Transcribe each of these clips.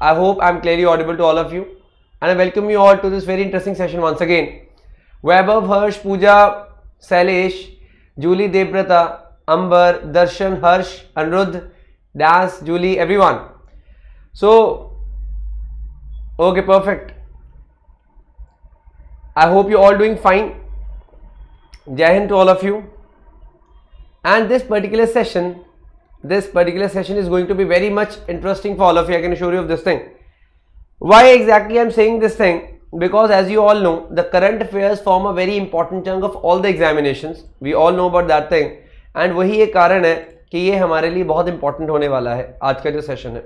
I hope I'm clearly audible to all of you and I welcome you all to this very interesting session once again. Vaibhav, Harsh, Pooja, Salesh, Julie, Debrata, Amber, Darshan, Harsh, Anrudh, Das, Julie, everyone. So, okay, perfect. I hope you're all doing fine. Jai Hind to all of you. And this particular session this particular session is going to be very much interesting for all of you i can assure you of this thing why exactly i'm saying this thing because as you all know the current affairs form a very important chunk of all the examinations we all know about that thing and wahi वही ये कारण है कि ये हमारे लिए बहुत important होने वाला है आज का जो सेशन है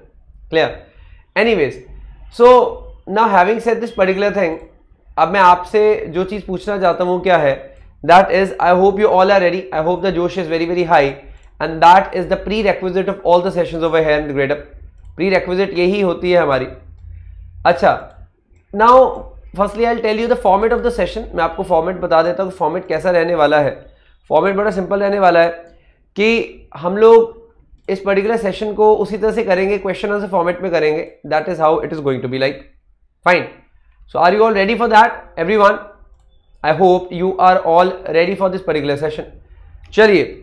क्लियर एनीवेज सो ना having said this particular thing अब मैं आपसे जो चीज़ पूछना चाहता हूँ kya hai that is i hope you all are ready i hope the josh is very very high and that is the prerequisite of all the session of here and Gradeup prerequisite यही होती है हमारी अच्छा now firstly I tell you the format of the session मैं आपको format बता देता हूँ कि फॉर्मेट कैसा रहने वाला है फॉर्मेट बड़ा सिंपल रहने वाला है कि हम लोग इस पर्टिकुलर सेशन को उसी तरह से करेंगे क्वेश्चन आंसर फॉर्मेट में करेंगे that is how it is going to be like fine so are you all ready for that every one I hope you are all ready for this particular session चलिए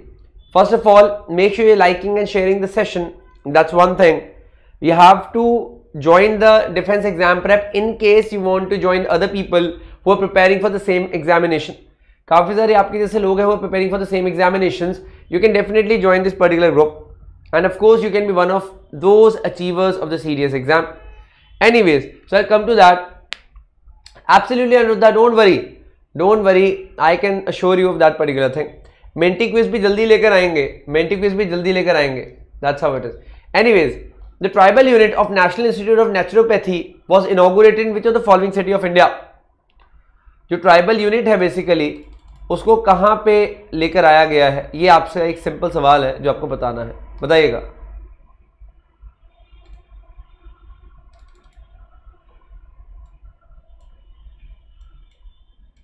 First of all, make sure you're liking and sharing the session. That's one thing. You have to join the defense exam prep in case you want to join other people who are preparing for the same examination. काफ़ी सारे आपके जैसे लोग हैं वो preparing for the same examinations you can definitely join this particular group and of course you can be one of those achievers of the serious exam anyways so I come to that absolutely not don't worry don't worry I can assure you of that particular thing Menti quiz भी जल्दी लेकर आएंगे mentee quiz भी जल्दी लेकर आएंगे that's how it is anyways the tribal unit of National Institute of Naturopathy was inaugurated in which of the following city of जो tribal unit है बेसिकली उसको कहाँ पे लेकर आया गया है ये आपसे एक सिंपल सवाल है जो आपको बताना है बताइएगा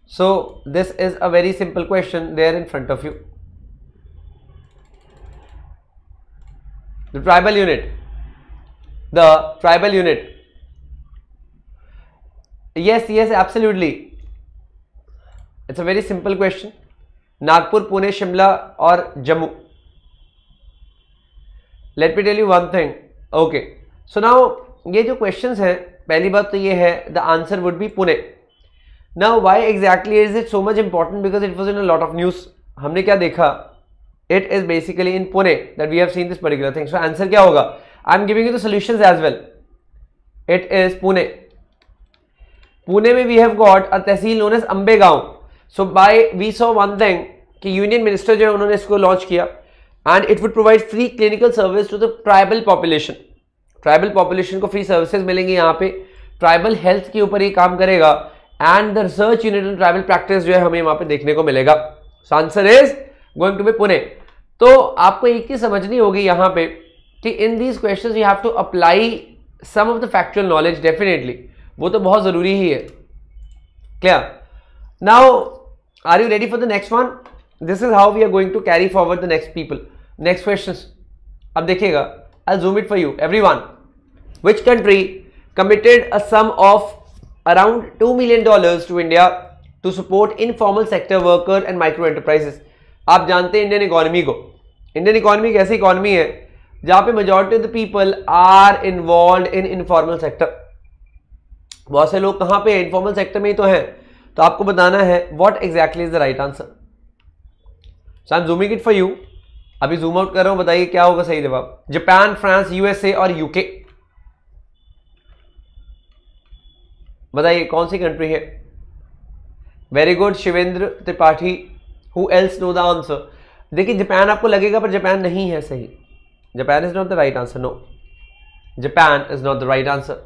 So this is a very simple question there in front of you. The tribal unit, the tribal unit. Yes, yes, absolutely. It's a very simple question. Nagpur, Pune, Shimla or Jammu. Let me tell you one thing. Okay. So now ये जो questions हैं पहली बात तो ये है the answer would be Pune. Now why exactly is it so much important because it was in a lot of news हमने क्या देखा it is basically in Pune that we have seen this particular thing so answer क्या होगा I am giving you the solution as well it is Pune Pune में we have got a तहसील known as Ambegaon so by we so one thing कि union minister जो है उन्होंने इसको launch किया and it would provide free clinical service to the tribal population tribal population को free services मिलेंगी यहाँ पे ट्राइबल हेल्थ के ऊपर ये काम करेगा and the research unit and travel practice जो है हमें वहां पे देखने को मिलेगा so answer is going to be Pune तो आपको एक चीज समझनी होगी यहाँ पे कि in these question you have to apply some of the factual knowledge definitely वो तो बहुत जरूरी ही है clear now are you ready for the next one this is how we are going to carry forward the next people next question अब देखिएगा I zoom it for you every one which country committed a sum of two million $2 to India to support informal sector worker and micro enterprises आप जानते हैं Indian economy को Indian economy एक ऐसी economy है जहां पे majority of the people are involve in informal sector बहुत से लोग कहां पे हैं इनफॉर्मल सेक्टर में ही तो हैं तो आपको बताना है what exactly is the right answer so I am zooming it for you अभी जूम आउट कर रहा हूं बताइए क्या होगा सही जवाब जापान फ्रांस यूएसए और यूके बताइए कौन सी कंट्री है very good Shivendra Tripathi who else no the answer देखिए जापान आपको लगेगा पर जापान नहीं है सही Japan is not the right answer no Japan is not the right answer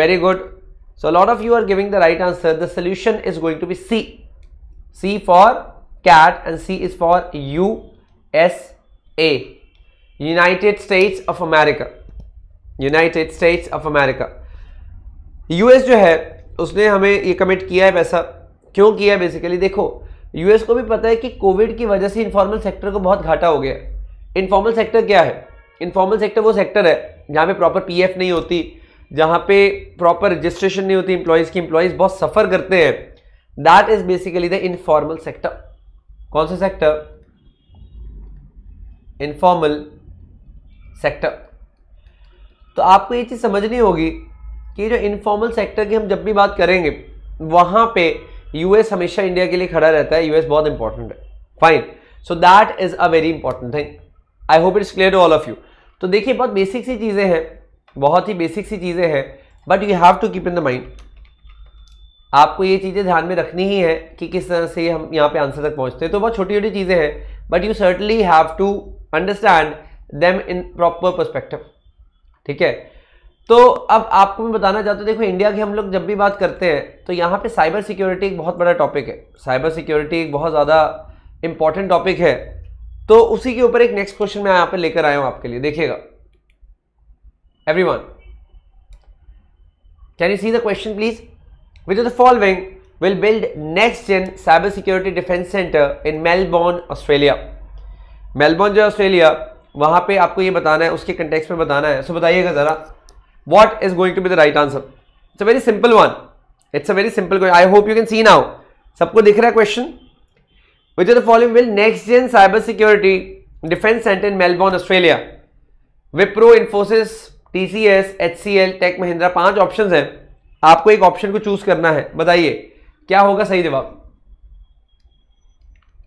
very good so lot of you are giving the right answer the solution is going to be C C for cat and C is for U S A United States of America United States of America US जो है उसने हमें ये commit किया है पैसा क्यों किया है बेसिकली देखो यूएस को भी पता है कि कोविड की वजह से इनफॉर्मल सेक्टर को बहुत घाटा हो गया इनफॉर्मल सेक्टर क्या है इनफॉर्मल सेक्टर वो सेक्टर है जहाँ पे प्रॉपर पीएफ नहीं होती जहाँ पे प्रॉपर रजिस्ट्रेशन नहीं होती इम्प्लॉयज़ की इम्प्लॉयज़ बहुत सफ़र करते हैं that is basically the informal sector कौन सा सेक्टर इनफॉर्मल सेक्टर तो आपको ये चीज़ समझनी होगी कि जो इनफॉर्मल सेक्टर की हम जब भी बात करेंगे वहाँ पे यूएस हमेशा इंडिया के लिए खड़ा रहता है यूएस बहुत इंपॉर्टेंट है fine so that is a very important thing I hope it's clear to all of you तो देखिए बहुत बेसिक सी चीज़ें हैं बहुत ही बेसिक सी चीज़ें हैं but you have to keep in the mind आपको ये चीज़ें ध्यान में रखनी ही है कि किस तरह से हम यहाँ पे आंसर तक पहुँचते हैं तो बहुत छोटी छोटी चीज़ें हैं but you certainly have to understand them in proper perspective ठीक है तो अब आपको मैं बताना चाहता हूँ देखो इंडिया की हम लोग जब भी बात करते हैं तो यहाँ पे साइबर सिक्योरिटी एक बहुत बड़ा टॉपिक है साइबर सिक्योरिटी एक बहुत ज़्यादा इंपॉर्टेंट टॉपिक है तो उसी के ऊपर एक नेक्स्ट क्वेश्चन मैं यहाँ पे लेकर आया हूँ आपके लिए देखिएगा every one can you see the question please of the following will build next gen cyber security defence centre in Melbourne Australia Melbourne जो ऑस्ट्रेलिया वहाँ पे आपको ये बताना है उसके कंटेक्स में बताना है सो बताइएगा ज़रा what is going to be the right answer it's a very simple one it's a very simple question i hope you can see now sabko dikh raha question which of the following will next gen cyber security defense center in melbourne australia wipro infosys tcs hcl tech mahindra पांच options हैं आपको एक option को choose करना है बताइए क्या होगा सही जवाब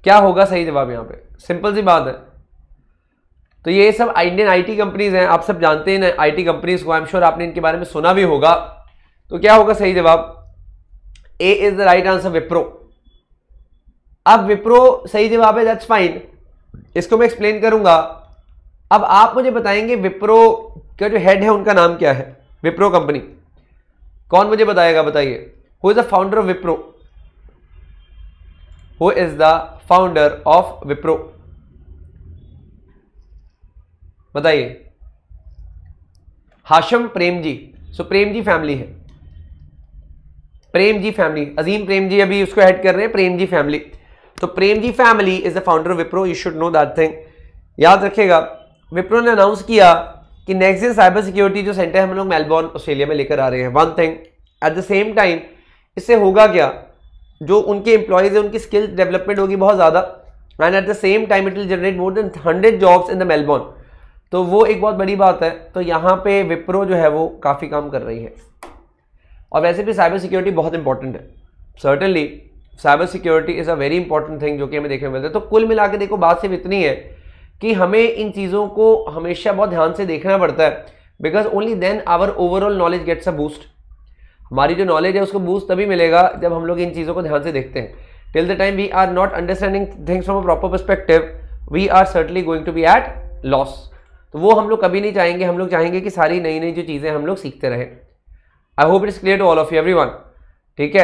क्या होगा सही जवाब यहां पे सिंपल सी बात है तो ये सब इंडियन आईटी कंपनीज हैं आप सब जानते हैं ना आईटी कंपनीज को आई एम श्योर आपने इनके बारे में सुना भी होगा तो क्या होगा सही जवाब A is the right answer Wipro अब विप्रो सही जवाब है दैट्स फाइन इसको मैं एक्सप्लेन करूंगा अब आप मुझे बताएंगे विप्रो का जो हेड है उनका नाम क्या है विप्रो कंपनी कौन मुझे बताएगा बताइए who is the founder of Wipro who is the founder of Wipro बताइए हाशम प्रेम जी सो प्रेम जी फैमिली है प्रेम जी फैमिली अजीम प्रेम जी अभी उसको हेड कर रहे हैं प्रेम जी फैमिली तो Prem ji family is the founder of Wipro you should know that thing याद रखेगा विप्रो ने अनाउंस किया कि नेक्स्ट डे साइबर सिक्योरिटी जो सेंटर हम लोग मेलबॉर्न ऑस्ट्रेलिया में लेकर आ रहे हैं one thing at the same time इससे होगा क्या जो उनके एम्प्लॉयज़ हैं उनकी स्किल डेवलपमेंट होगी बहुत ज़्यादा and at the same time it will generate more than hundred jobs in the Melbourne तो वो एक बहुत बड़ी बात है तो यहाँ पे विप्रो जो है वो काफ़ी काम कर रही है और वैसे भी साइबर सिक्योरिटी बहुत इंपॉर्टेंट है certainly cyber security is a very important thing जो कि हमें देखने को मिलता है तो कुल मिला के देखो बात सिर्फ इतनी है कि हमें इन चीज़ों को हमेशा बहुत ध्यान से देखना पड़ता है because only then our overall knowledge gets a boost हमारी जो नॉलेज है उसको बूस्ट तभी मिलेगा जब हम लोग इन चीज़ों को ध्यान से देखते हैं till the time we are not understanding things from a proper perspective we are certainly going to be at loss तो वो हम लोग कभी नहीं चाहेंगे हम लोग चाहेंगे कि सारी नई नई जो चीज़ें हम लोग सीखते रहें I hope it's clear to all of you every ठीक है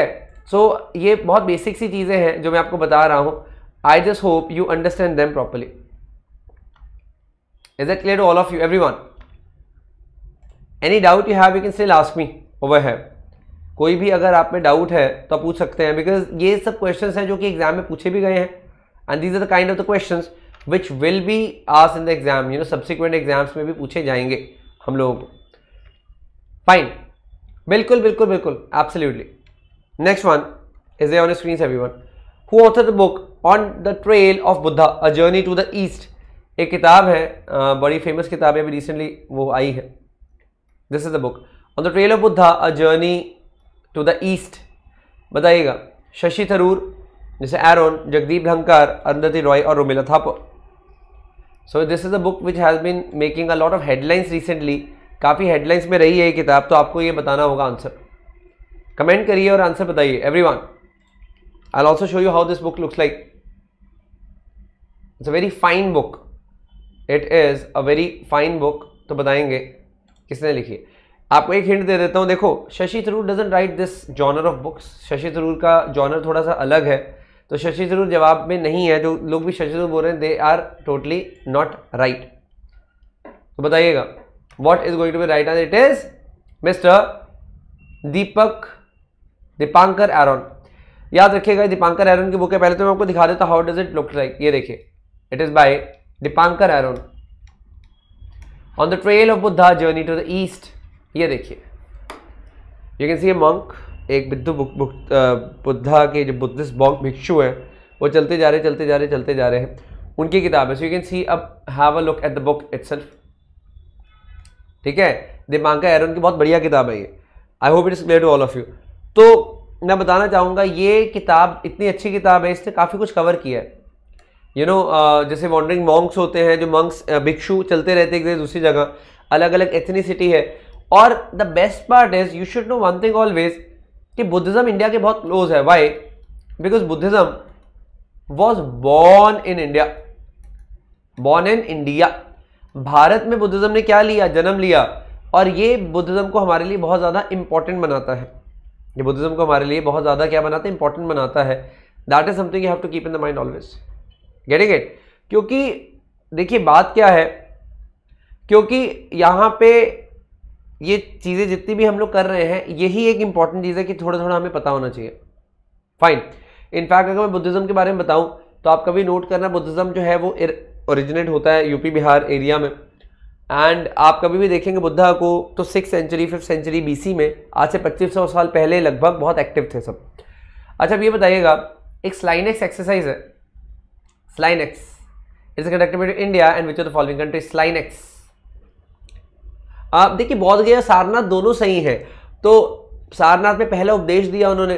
सो so, ये बहुत बेसिक सी चीज़ें हैं जो मैं आपको बता रहा हूँ I just hope you understand them properly is it clear to all of you every any doubt you have you can still ask me over है कोई भी अगर आप में डाउट है तो आप पूछ सकते हैं बिकॉज ये सब क्वेश्चंस हैं जो कि एग्जाम में पूछे भी गए हैं and these are the kind of the questions which will be आस in the exam you know subsequent exams में भी पूछे जाएंगे हम लोगों को फाइन बिल्कुल बिल्कुल बिल्कुल absolutely next one is on screen every one who author the book on the trail of Buddha a journey to the east एक किताब है बड़ी फेमस किताब है अभी रिसेंटली वो आई है this is the book on the trail of Buddha a journey to the east बताइएगा शशि थरूर जैसे एरोन जगदीप ढंकार अरुंधति रॉय और Romila Thapar so this is a book which has been making a lot of headlines recently काफ़ी हेडलाइंस में रही है ये किताब तो आपको ये बताना होगा आंसर कमेंट करिए और आंसर बताइए every one I also show you how this book looks like it's a very fine book it is a very fine book तो बताएंगे किसने लिखी है आपको एक हिंट दे देता हूँ देखो Shashi Tharoor doesn't write this genre of books Shashi Tharoor का जॉनर थोड़ा सा अलग है तो शशि थरूर जवाब में नहीं है जो लोग भी शशि थरूर बोल रहे हैं they are totally not right तो बताइएगा what is going to be right and it is mister Deepak Dipankar Aron याद रखिएगा दीपांकर एरोन की बुक है पहले तो मैं आपको दिखा देता how does it look like ये देखिए it is by Dipankar Aron on the trail of Buddha journey to the east ये देखिए you can see a monk एक बिद्धु बुद्धा के जो बुद्धिस्ट बौद्ध भिक्षु हैं वो चलते जा रहे चलते जा रहे चलते जा रहे हैं उनकी किताब है सो यू कैन सी अब have a look at the book it ठीक है दिमांका एरन की बहुत बढ़िया किताब है ये I hope it is clear to all of you तो मैं बताना चाहूँगा ये किताब इतनी अच्छी किताब है इसने काफ़ी कुछ कवर किया है यू नो जैसे वॉन्डरिंग मॉन्क्स होते हैं जो मॉन्क्स भिक्षु चलते रहते हैं दूसरी जगह अलग अलग एथनीसिटी है और the best part is you should know one thing always कि बुद्धिज्म इंडिया के बहुत क्लोज है why because Buddhism was born in India born in India भारत में बुद्धिज्म ने क्या लिया जन्म लिया और ये बुद्धिज्म को हमारे लिए बहुत ज़्यादा इंपॉर्टेंट बनाता है ये बुद्धिज्म को हमारे लिए बहुत ज़्यादा क्या बनाता है इंपॉर्टेंट बनाता है that is something you have to keep in the mind always getting it क्योंकि देखिए बात क्या है क्योंकि यहां पे ये चीज़ें जितनी भी हम लोग कर रहे हैं यही एक इंपॉर्टेंट चीज़ है कि थोड़ा थोड़ा हमें पता होना चाहिए फाइन इनफैक्ट अगर मैं बुद्धिज़्म के बारे में बताऊं तो आप कभी नोट करना बुद्धिज़्म जो है वो ओरिजिनेट होता है यूपी बिहार एरिया में एंड आप कभी भी देखेंगे बुद्धा को तो six century fifth century B में आज से पच्चीस सौ साल पहले लगभग बहुत एक्टिव थे सब अच्छा अब ये बताइएगा एक स्लाइनेक्स एक्सरसाइज है SLINEX is conducted India and which are the following country SLINEX आप देखिए बौद्ध गया सारनाथ दोनों सही हैं तो सारनाथ में पहला उपदेश दिया उन्होंने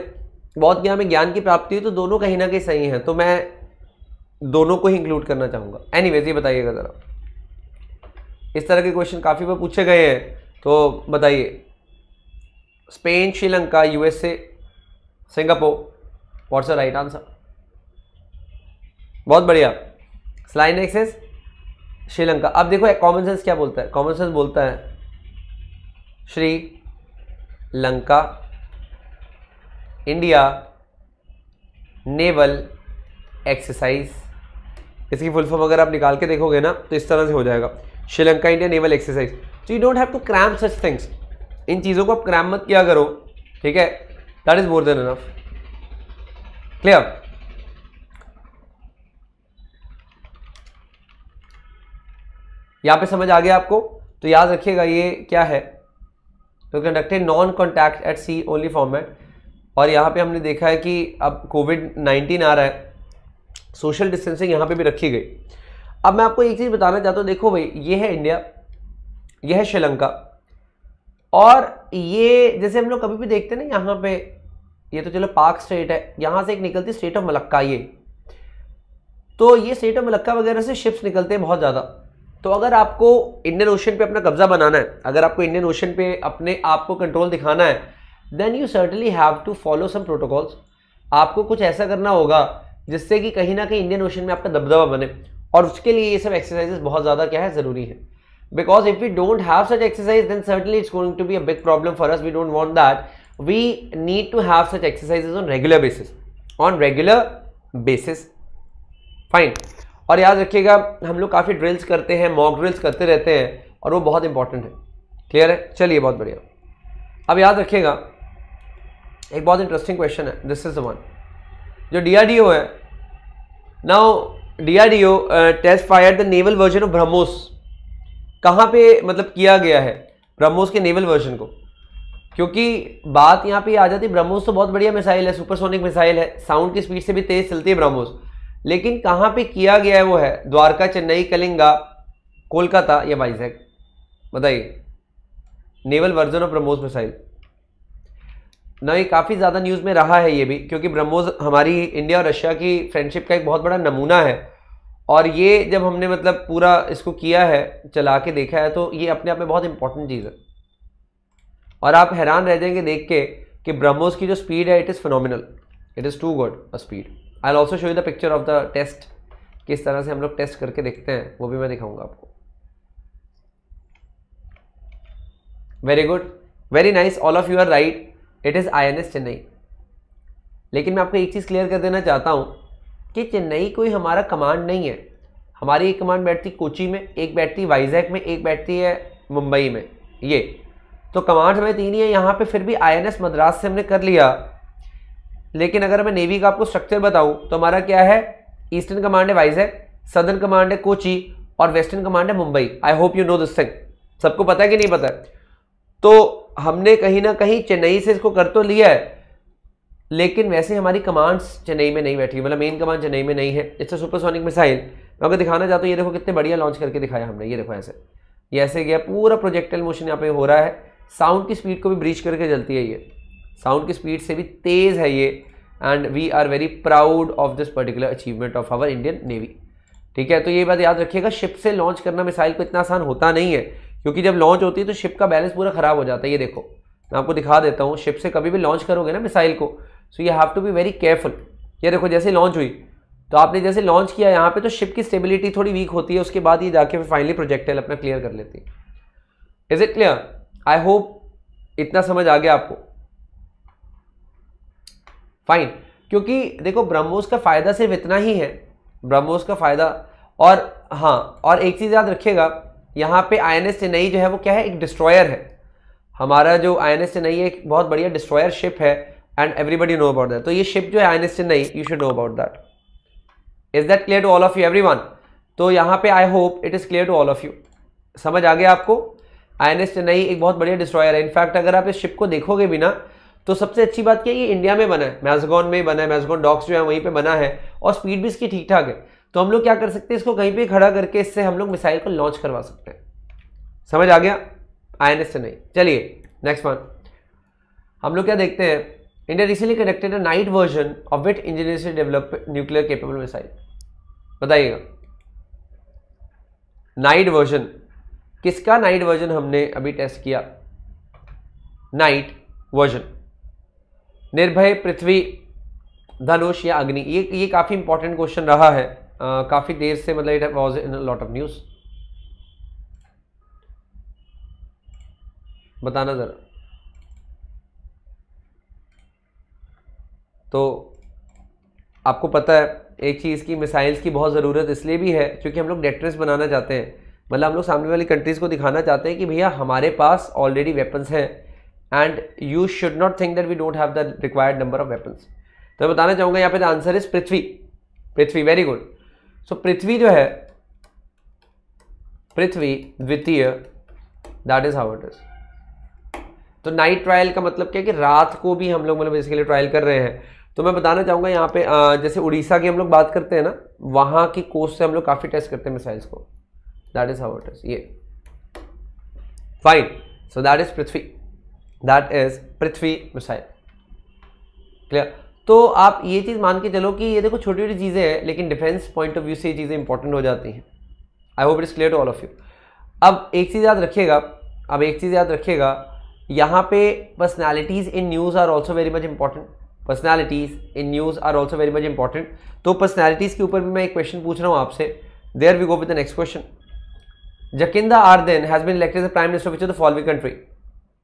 बौद्ध गया में ज्ञान की प्राप्ति हुई तो दोनों कहीं ना कहीं सही हैं तो मैं दोनों को ही इंक्लूड करना चाहूँगा वेज ये बताइएगा ज़रा इस तरह के क्वेश्चन काफ़ी बार पूछे गए हैं तो बताइए Spain Sri Lanka USA Singapore what's the right answer बहुत बढ़िया स्लाइन एक्सेस श्रीलंका अब देखो कॉमन सेंस क्या बोलता है कॉमन सेंस बोलता है Sri Lanka India naval exercise इसकी फुल फॉर्म अगर आप निकाल के देखोगे ना तो इस तरह से हो जाएगा श्रीलंका इंडिया नेवल एक्सरसाइज तो you don't have to cram such things इन चीज़ों को आप क्रैम मत किया करो ठीक है that is more than enough clear यहाँ पे समझ आ गया आपको तो याद रखिएगा ये क्या है तो conducted non contact at sea only format और यहाँ पे हमने देखा है कि अब कोविड नाइन्टीन आ रहा है सोशल डिस्टेंसिंग यहाँ पे भी रखी गई अब मैं आपको एक चीज़ बताना चाहता हूँ देखो भाई ये है इंडिया ये है श्रीलंका और ये जैसे हम लोग कभी भी देखते हैं ना यहाँ पे ये तो चलो पाक स्टेट है यहाँ से एक निकलती स्टेट ऑफ मलक्का ये तो ये स्टेट ऑफ मलक्का वगैरह से शिप्स निकलते हैं बहुत ज़्यादा तो अगर आपको इंडियन ओशन पे अपना कब्जा बनाना है अगर आपको इंडियन ओशन पे अपने आप को कंट्रोल दिखाना है then you certainly have to follow some protocols आपको कुछ ऐसा करना होगा जिससे कि कहीं ना कहीं इंडियन ओशन में आपका दबदबा बने और उसके लिए ये सब एक्सरसाइजेस बहुत ज़्यादा क्या है ज़रूरी है because if we don't have such exercise then certainly it's going to be a big problem for us we don't want that we need to have such exercises on regular basis on regular basis fine और याद रखिएगा हम लोग काफ़ी drills करते हैं mock drills करते रहते हैं और वो बहुत इंपॉर्टेंट है क्लियर है चलिए बहुत बढ़िया अब याद रखिएगा एक बहुत इंटरेस्टिंग क्वेश्चन है दिस इज वन जो डी आर डी ओ है now D R D O test fire the naval version of BrahMos कहाँ पे मतलब किया गया है ब्रह्मोस के नेवल वर्जन को क्योंकि बात यहाँ पे आ जाती है ब्रह्मोस तो बहुत बढ़िया मिसाइल है सुपरसोनिक मिसाइल है साउंड की स्पीड से भी तेज़ चलती है ब्रह्मोस लेकिन कहाँ पे किया गया है वो है द्वारका चेन्नई कलिंगा कोलकाता या वाइजैक बताइए naval version of BrahMos missile ना ये काफ़ी ज़्यादा न्यूज़ में रहा है ये भी क्योंकि ब्रह्मोस हमारी इंडिया और रशिया की फ्रेंडशिप का एक बहुत बड़ा नमूना है और ये जब हमने मतलब पूरा इसको किया है चला के देखा है तो ये अपने आप में बहुत इंपॉर्टेंट चीज़ है और आप हैरान रह जाएंगे देख के कि ब्रह्मोस की जो स्पीड है it is phenomenal it is too good a speed I also show you the picture of the test किस तरह से हम लोग टेस्ट करके देखते हैं वो भी मैं दिखाऊंगा आपको very good very nice all of you are right it is I N S Chennai लेकिन मैं आपको एक चीज़ क्लियर कर देना चाहता हूँ कि चेन्नई कोई हमारा कमांड नहीं है हमारी एक कमांड बैठती कोची में एक बैठती वाइजैक में एक बैठती है मुंबई में ये तो कमांड हमें तीन ही है यहाँ पे फिर भी आईएनएस मद्रास से हमने कर लिया लेकिन अगर मैं नेवी का आपको स्ट्रक्चर बताऊं तो हमारा क्या है ईस्टर्न कमांड है वाइजैक सदर्न कमांड है कोची और वेस्टर्न कमांड है Mumbai I hope you know this thing सबको पता है कि नहीं पता है तो हमने कहीं ना कहीं चेन्नई से इसको कर तो लिया है लेकिन वैसे हमारी कमांड्स चेन्नई में नहीं बैठी मतलब मेन कमांड चेन्नई में नहीं है इससे सुपरसोनिक मिसाइल मैं अगर दिखाना चाहता हूँ ये देखो कितने बढ़िया लॉन्च करके दिखाया हमने ये देखो ऐसे ये ऐसे गया पूरा प्रोजेक्टल मोशन यहाँ पे हो रहा है साउंड की स्पीड को भी ब्रीच करके जलती है ये साउंड की स्पीड से भी तेज़ है ये and we are very proud of this particular achievement of our Indian navy ठीक है तो ये बात याद रखिएगा शिप से लॉन्च करना मिसाइल को इतना आसान होता नहीं है क्योंकि जब लॉन्च होती है तो शिप का बैलेंस पूरा ख़राब हो जाता है ये देखो मैं आपको दिखा देता हूँ शिप से कभी भी लॉन्च करोगे ना मिसाइल को so you have to be very careful ये देखो जैसे लॉन्च हुई तो आपने जैसे लॉन्च किया यहाँ पे तो शिप की स्टेबिलिटी थोड़ी वीक होती है उसके बाद ये जाके फिर फाइनली प्रोजेक्टाइल अपना क्लियर कर लेती है is it clear I hope इतना समझ आ गया आपको फाइन क्योंकि देखो ब्रह्मोस का फ़ायदा सिर्फ इतना ही है ब्रह्मोस का फ़ायदा और हाँ और एक चीज़ याद रखिएगा यहाँ पे आई एन एस चेन्नई जो है वो क्या है एक डिस्ट्रॉयर है हमारा जो आई एन एस चेन्नई एक बहुत बढ़िया डिस्ट्रॉयर शिप है and everybody know about that तो ये शिप जो है I N S Chennai you should know about that is that clear to all of you every तो यहाँ पे I hope it is clear to all of you समझ आ गया आपको आई एन एस चेन्नई एक बहुत बढ़िया डिस्ट्रॉयर है इनफैक्ट अगर आप इस शिप को देखोगे भी ना तो सबसे अच्छी बात क्या है ये इंडिया में बना है मैजगॉन में बना है मैजगॉन डॉक्स जो है वहीं पे बना है और स्पीड भी इसकी ठीक ठाक है तो हम लोग क्या कर सकते हैं इसको कहीं पे खड़ा करके इससे हम लोग मिसाइल को लॉन्च करवा सकते हैं समझ आ गया आई से नहीं चलिए नेक्स्ट वन हम लोग क्या देखते हैं India recently connected a night version of with engineer से डेवलप न्यूक्लियर केपेबल मिसाइल बताइएगा नाइट वर्जन किसका नाइट वर्जन हमने अभी टेस्ट किया नाइट वर्जन निर्भय पृथ्वी धनुष या अग्नि ये ये काफ़ी इंपॉर्टेंट क्वेश्चन रहा है काफ़ी देर से मतलब it was in lot of news बताना ज़रा तो आपको पता है एक चीज़ की मिसाइल्स की बहुत ज़रूरत इसलिए भी है क्योंकि हम लोग डेटरेंस बनाना चाहते हैं मतलब हम लोग सामने वाली कंट्रीज़ को दिखाना चाहते हैं कि भैया हमारे पास ऑलरेडी वेपन्स हैं and you should not think that we don't have the required number of weapons तो मैं बताना चाहूँगा यहाँ पे the answer is Prithvi Prithvi very good so Prithvi जो है पृथ्वी द्वितीय दैट इज हाउट इज तो नाइट ट्रायल का मतलब क्या है कि रात को भी हम लोग मतलब इसके लिए ट्रायल कर रहे हैं तो मैं बताना चाहूँगा यहाँ पे आ, जैसे उड़ीसा की हम लोग बात करते हैं ना वहाँ की कोस्ट से हम लोग काफ़ी टेस्ट करते हैं मिसाइल्स को दैट इज हाउट इज ये fine so that is Prithvi that is Prithvi missile clear तो आप ये चीज़ मान के चलो कि ये देखो छोटी छोटी चीज़ें हैं लेकिन डिफेंस पॉइंट ऑफ व्यू से ये चीज़ें इंपॉर्टेंट हो जाती हैं I hope it is clear to all of you अब एक चीज़ याद रखिएगा अब एक चीज़ याद रखिएगा यहाँ पे personalities in news are also very much important personalities in news are also very much important तो पर्सनैलिटीज़ के ऊपर भी मैं एक क्वेश्चन पूछ रहा हूँ आपसे there we go with the next question Jacinda then has been elected prime minister of the following country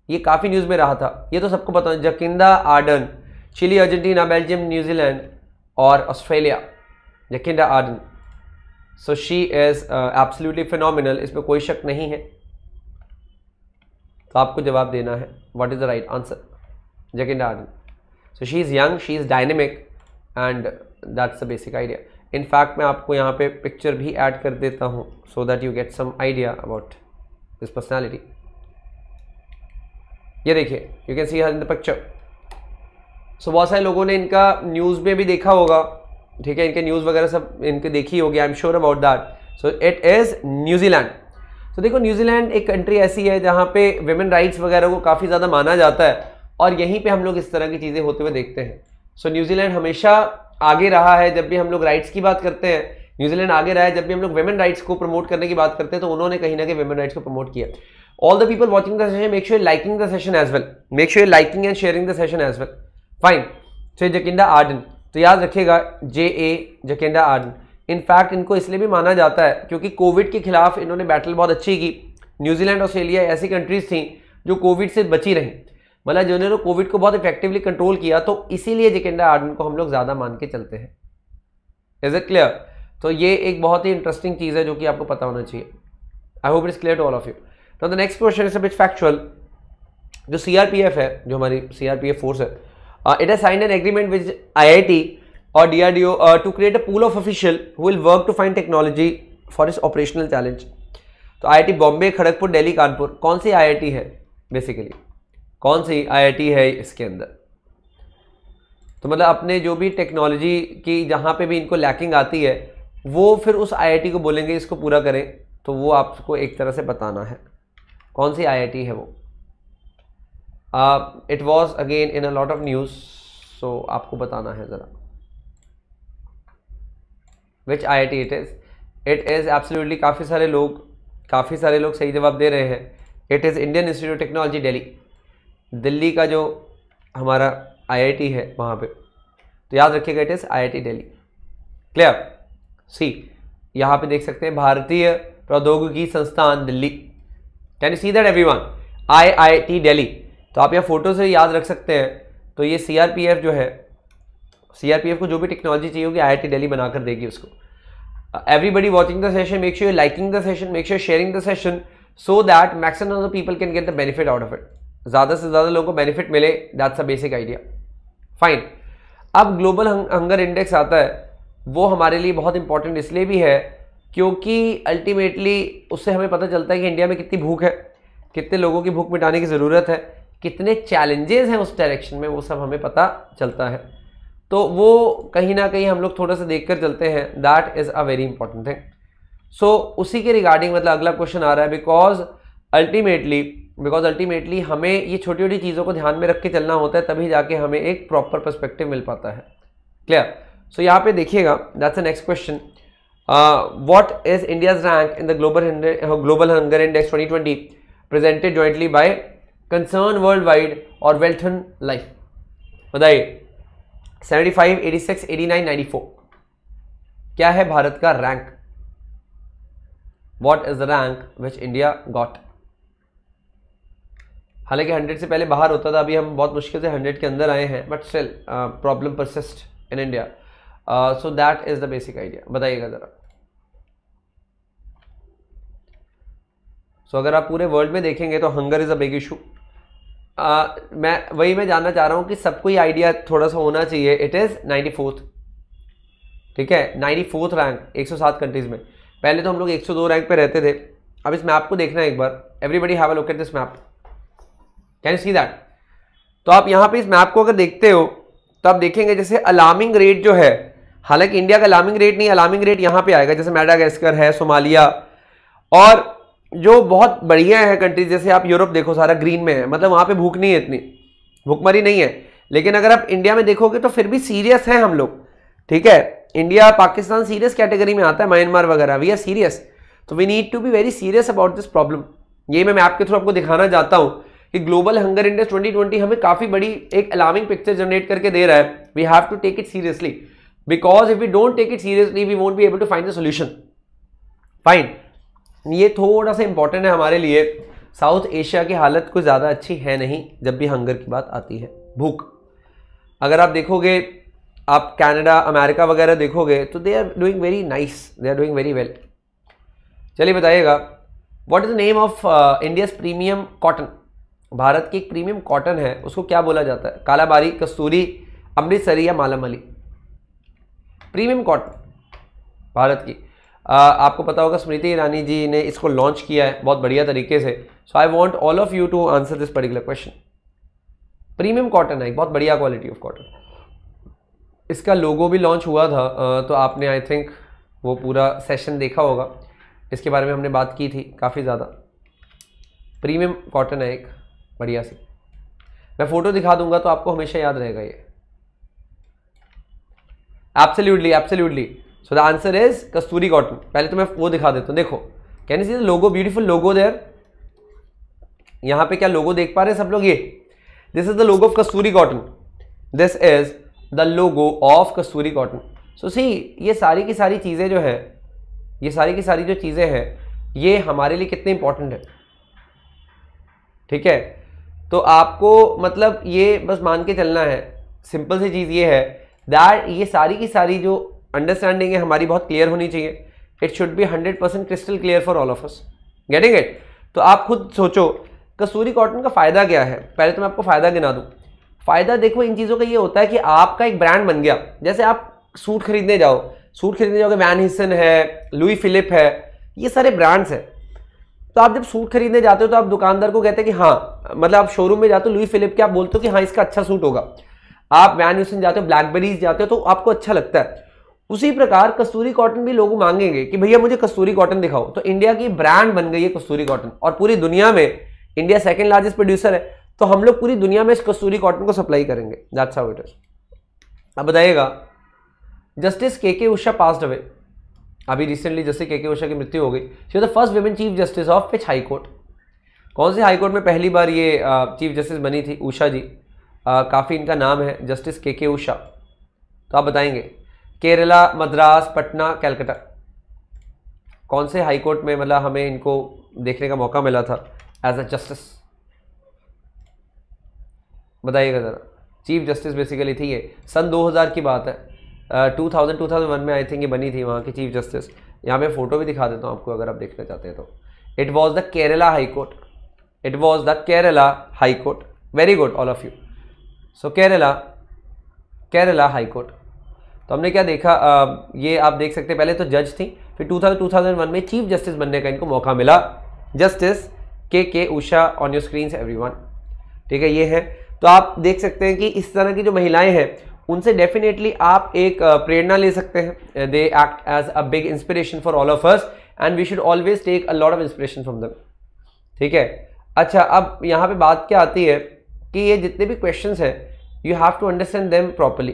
ये काफ़ी न्यूज़ में रहा था ये तो सबको पता Jacinda Ardern Chile Argentina Belgium New Zealand और Australia Jacinda Ardern so she is absolutely phenomenal इसमें कोई शक नहीं है तो आपको जवाब देना है what is the right answer Jacinda Ardern so she is young she is dynamic and that's the basic idea in fact मैं आपको यहाँ पे पिक्चर भी ऐड कर देता हूँ so that you get some idea about this personality ये देखिए you can see her in the picture so बहुत सारे लोगों ने इनका न्यूज़ में भी देखा होगा ठीक है इनके न्यूज़ वगैरह सब इनके देखी होगी I am sure about that so it is New Zealand तो देखो न्यूजीलैंड एक कंट्री ऐसी है जहाँ पे वेमेन राइट्स वगैरह को काफ़ी ज़्यादा माना जाता है और यहीं पे हम लोग इस तरह की चीज़ें होते हुए देखते हैं सो so, न्यूजीलैंड हमेशा आगे रहा है जब भी हम लोग राइट्स की बात करते हैं न्यूजीलैंड आगे रहा है जब भी हम लोग वेमेन राइट्स को प्रमोट करने की बात करते हैं तो उन्होंने कहीं ना कहीं वेमेन राइट्स को प्रमोट किया all the people watching the session make sure liking liking the session as well make sure you're liking and sharing the session as well fine so jakinda arden तो याद रखिएगा जे ए जकिंडा Ardern fact इनको इसलिए भी माना जाता है क्योंकि कोविड के खिलाफ इन्होंने बैटल बहुत अच्छी की न्यूजीलैंड ऑस्ट्रेलिया ऐसी कंट्रीज थी जो कोविड से बची रहीं मतलब जिन्होंने कोविड तो को बहुत इफेक्टिवली कंट्रोल किया तो इसीलिए जेकेंडा आर्डन को हम लोग ज़्यादा मान के चलते हैं इज इट क्लियर तो ये एक बहुत ही इंटरेस्टिंग चीज़ है जो कि आपको पता होना चाहिए I hope it's clear to all of you Now the next question is a bit factual. जो सी है जो हमारी सी फोर्स है it has signed an agreement with I और D R D O to create a pool of official who will work to find technology for इस operational challenge तो I Bombay Kharagpur Delhi Kanpur कौन सी आई है बेसिकली कौन सी आई है इसके अंदर तो मतलब अपने जो भी टेक्नोलॉजी की जहाँ पे भी इनको लैकिंग आती है वो फिर उस आई को बोलेंगे इसको पूरा करें तो वो आपको एक तरह से बताना है कौन सी आईआईटी है वो it was again in a lot of news so आपको बताना है ज़रा which I I it is it is absolutely काफ़ी सारे लोग काफ़ी सारे लोग सही जवाब दे रहे हैं it is Indian Institute technology Delhi Delhi का जो हमारा टी है वहाँ पर तो याद रखिएगा it is T Delhi clear see यहाँ पे देख सकते हैं भारतीय प्रौद्योगिकी संस्थान Delhi can you see that every one I I T Delhi तो आप यह फोटो से याद रख सकते हैं तो ये सी आर पी एफ जो है सी आर पी एफ को जो भी टेक्नोलॉजी चाहिए होगी आई आई टी डेली बनाकर देगी उसको everybody watching the session make sure liking the session make sure sharing the session so that maximum of the people can get the benefit out of it ज़्यादा से ज़्यादा लोगों को बेनिफिट मिले that's a basic idea fine अब global hunger index आता है वो हमारे लिए बहुत इंपॉर्टेंट इसलिए भी है क्योंकि अल्टीमेटली उससे हमें पता चलता है कि इंडिया में कितनी भूख है कितने लोगों की भूख मिटाने की ज़रूरत है कितने चैलेंजेस हैं उस डायरेक्शन में वो सब हमें पता चलता है तो वो कहीं ना कहीं हम लोग थोड़ा सा देख कर चलते हैं that is a very important thing so उसी के रिगार्डिंग मतलब अगला क्वेश्चन आ रहा है बिकॉज अल्टीमेटली बिकॉज अल्टीमेटली हमें ये छोटी छोटी चीज़ों को ध्यान में रख के चलना होता है तभी जाके हमें एक प्रॉपर पर्सपेक्टिव मिल पाता है क्लियर सो so, यहाँ पे देखिएगा that's a next question Uh, what is India's rank in the Global, uh, Global Hunger Index 2020 presented jointly by Concern Worldwide or और and Life? बताइए 75, 86, 89, 94 क्या है भारत का rank what is the rank which India got हालांकि 100 से पहले बाहर होता था अभी हम बहुत मुश्किल से 100 के अंदर आए हैं but still problem persist in India so that is the basic idea बताइएगा ज़रा सो अगर आप पूरे वर्ल्ड में देखेंगे तो hunger is a big issue मैं वही मैं जानना चाह रहा हूँ कि सबको ये आइडिया थोड़ा सा होना चाहिए इट इज़ नाइन्टी फोर्थ ठीक है नाइन्टी फोर्थ रैंक एक सौ सात कंट्रीज़ में पहले तो हम लोग एक सौ दो रैंक पे रहते थे अब इस मैप को देखना है एक बार everybody have a look at this map can see that तो आप यहाँ पे इस मैप को अगर देखते हो तो आप देखेंगे जैसे अलार्मिंग रेट जो है हालांकि इंडिया का अलार्मिंग रेट नहीं अलार्मिंग रेट यहाँ पे आएगा जैसे मेडागेस्कर है सोमालिया और जो बहुत बढ़िया है कंट्रीज जैसे आप यूरोप देखो सारा ग्रीन में है मतलब वहाँ पे भूख नहीं है इतनी भूखमरी नहीं है लेकिन अगर आप इंडिया में देखोगे तो फिर भी सीरियस हैं हम लोग ठीक है इंडिया पाकिस्तान सीरियस कैटेगरी में आता है म्यांमार वगैरह वी आर सीरियस तो we need to be very serious about this problem ये मैं मैप के थ्रू आपको दिखाना चाहता हूँ कि ग्लोबल हंगर इंडेक्स ट्वेंटी हमें काफ़ी बड़ी एक अलार्मिंग पिक्चर जनरेट करके दे रहा है we have to take it seriously because if we don't take it seriously we won't be able to find the solution fine ये थोड़ा सा इम्पोर्टेंट है हमारे लिए साउथ एशिया की हालत कुछ ज़्यादा अच्छी है नहीं जब भी हंगर की बात आती है भूख अगर आप देखोगे आप कनाडा अमेरिका वगैरह देखोगे तो they are doing very nice they are doing very well चलिए बताइएगा what is the name of India's premium cotton Bharat की एक प्रीमियम कॉटन है उसको क्या बोला जाता है कालाबारी कस्तूरी अमृतसरी या मालामली प्रीमियम कॉटन भारत की आपको पता होगा स्मृति ईरानी जी ने इसको लॉन्च किया है बहुत बढ़िया तरीके से so I want all of you to answer this particular question premium cotton है बहुत बढ़िया क्वालिटी ऑफ कॉटन इसका लोगो भी लॉन्च हुआ था तो आपने आई थिंक वो पूरा सेशन देखा होगा इसके बारे में हमने बात की थी काफ़ी ज़्यादा प्रीमियम कॉटन है एक बढ़िया सी मैं फ़ोटो दिखा दूंगा तो आपको हमेशा याद रहेगा ये absolutely absolutely so the answer is Kasturi cotton पहले तो मैं वो दिखा देता हूँ देखो can see logo beautiful logo there यहाँ पे क्या लोगो देख पा रहे हैं सब लोग ये this is the logo of Kasturi cotton this is the logo of Kasturi cotton so see ये सारी की सारी चीज़ें जो है ये सारी की सारी जो चीज़ें हैं ये हमारे लिए कितने इंपॉर्टेंट है ठीक है तो आपको मतलब ये बस मान के चलना है सिंपल सी चीज़ ये है दैट ये सारी की सारी जो अंडरस्टैंडिंग है हमारी बहुत क्लियर होनी चाहिए it should be hundred percent crystal clear for all of us getting it तो आप खुद सोचो कसूरी कॉटन का फ़ायदा क्या है पहले तो मैं आपको फ़ायदा गिना दूँ फ़ायदा देखो इन चीज़ों का ये होता है कि आपका एक ब्रांड बन गया जैसे आप सूट खरीदने जाओ सूट खरीदने जाओगे वैन हिसन है लुई फिलिप है ये सारे ब्रांड्स हैं तो आप जब सूट खरीदने जाते हो तो आप दुकानदार को कहते हैं कि हाँ मतलब आप शोरूम में जाते हो लुई फिलिप के आप बोलते हो कि हाँ इसका अच्छा सूट होगा आप वैन हिसन जाते हो ब्लैकबेरीज जाते हो तो आपको अच्छा लगता है उसी प्रकार कस्तूरी कॉटन भी लोग मांगेंगे कि भैया मुझे कस्तूरी कॉटन दिखाओ तो इंडिया की ब्रांड बन गई है कस्तूरी कॉटन और पूरी दुनिया में इंडिया सेकेंड लार्जेस्ट प्रोड्यूसर है तो हम लोग पूरी दुनिया में इस कस्तूरी कॉटन को सप्लाई करेंगे अब बताइएगा justice K K Usha passed away अभी recently justice K K Usha की मृत्यु हो गई she the first women chief justice of pitch high court कौन से हाई कोर्ट में पहली बार ये चीफ जस्टिस बनी थी उषा जी काफ़ी इनका नाम है जस्टिस के के उषा तो आप बताएंगे केरला मद्रास पटना कैलकटा कौन से हाई कोर्ट में मतलब हमें इनको देखने का मौका मिला था एज अ जस्टिस बताइएगा ज़रा चीफ जस्टिस बेसिकली थी ये सन 2000 की बात है two thousand two thousand one में आई थिंक ये बनी थी वहाँ की चीफ जस्टिस यहाँ मैं फ़ोटो भी दिखा देता हूँ आपको अगर आप देखना चाहते हैं तो it was the Kerala high court it was the Kerala high court very good all of you so Kerala Kerala high court तो हमने क्या देखा आ, ये आप देख सकते हैं पहले तो जज थी फिर 2000 2001 में चीफ जस्टिस बनने का इनको मौका मिला justice K K Usha on your screen everyone ठीक है ये है तो आप देख सकते हैं कि इस तरह की जो महिलाएं हैं उनसे डेफिनेटली आप एक प्रेरणा ले सकते हैं they act as a big inspiration for all of us and we should always take a lot of inspiration from them ठीक है अच्छा अब यहाँ पे बात क्या आती है कि ये जितने भी क्वेश्चंस हैं you have to understand them properly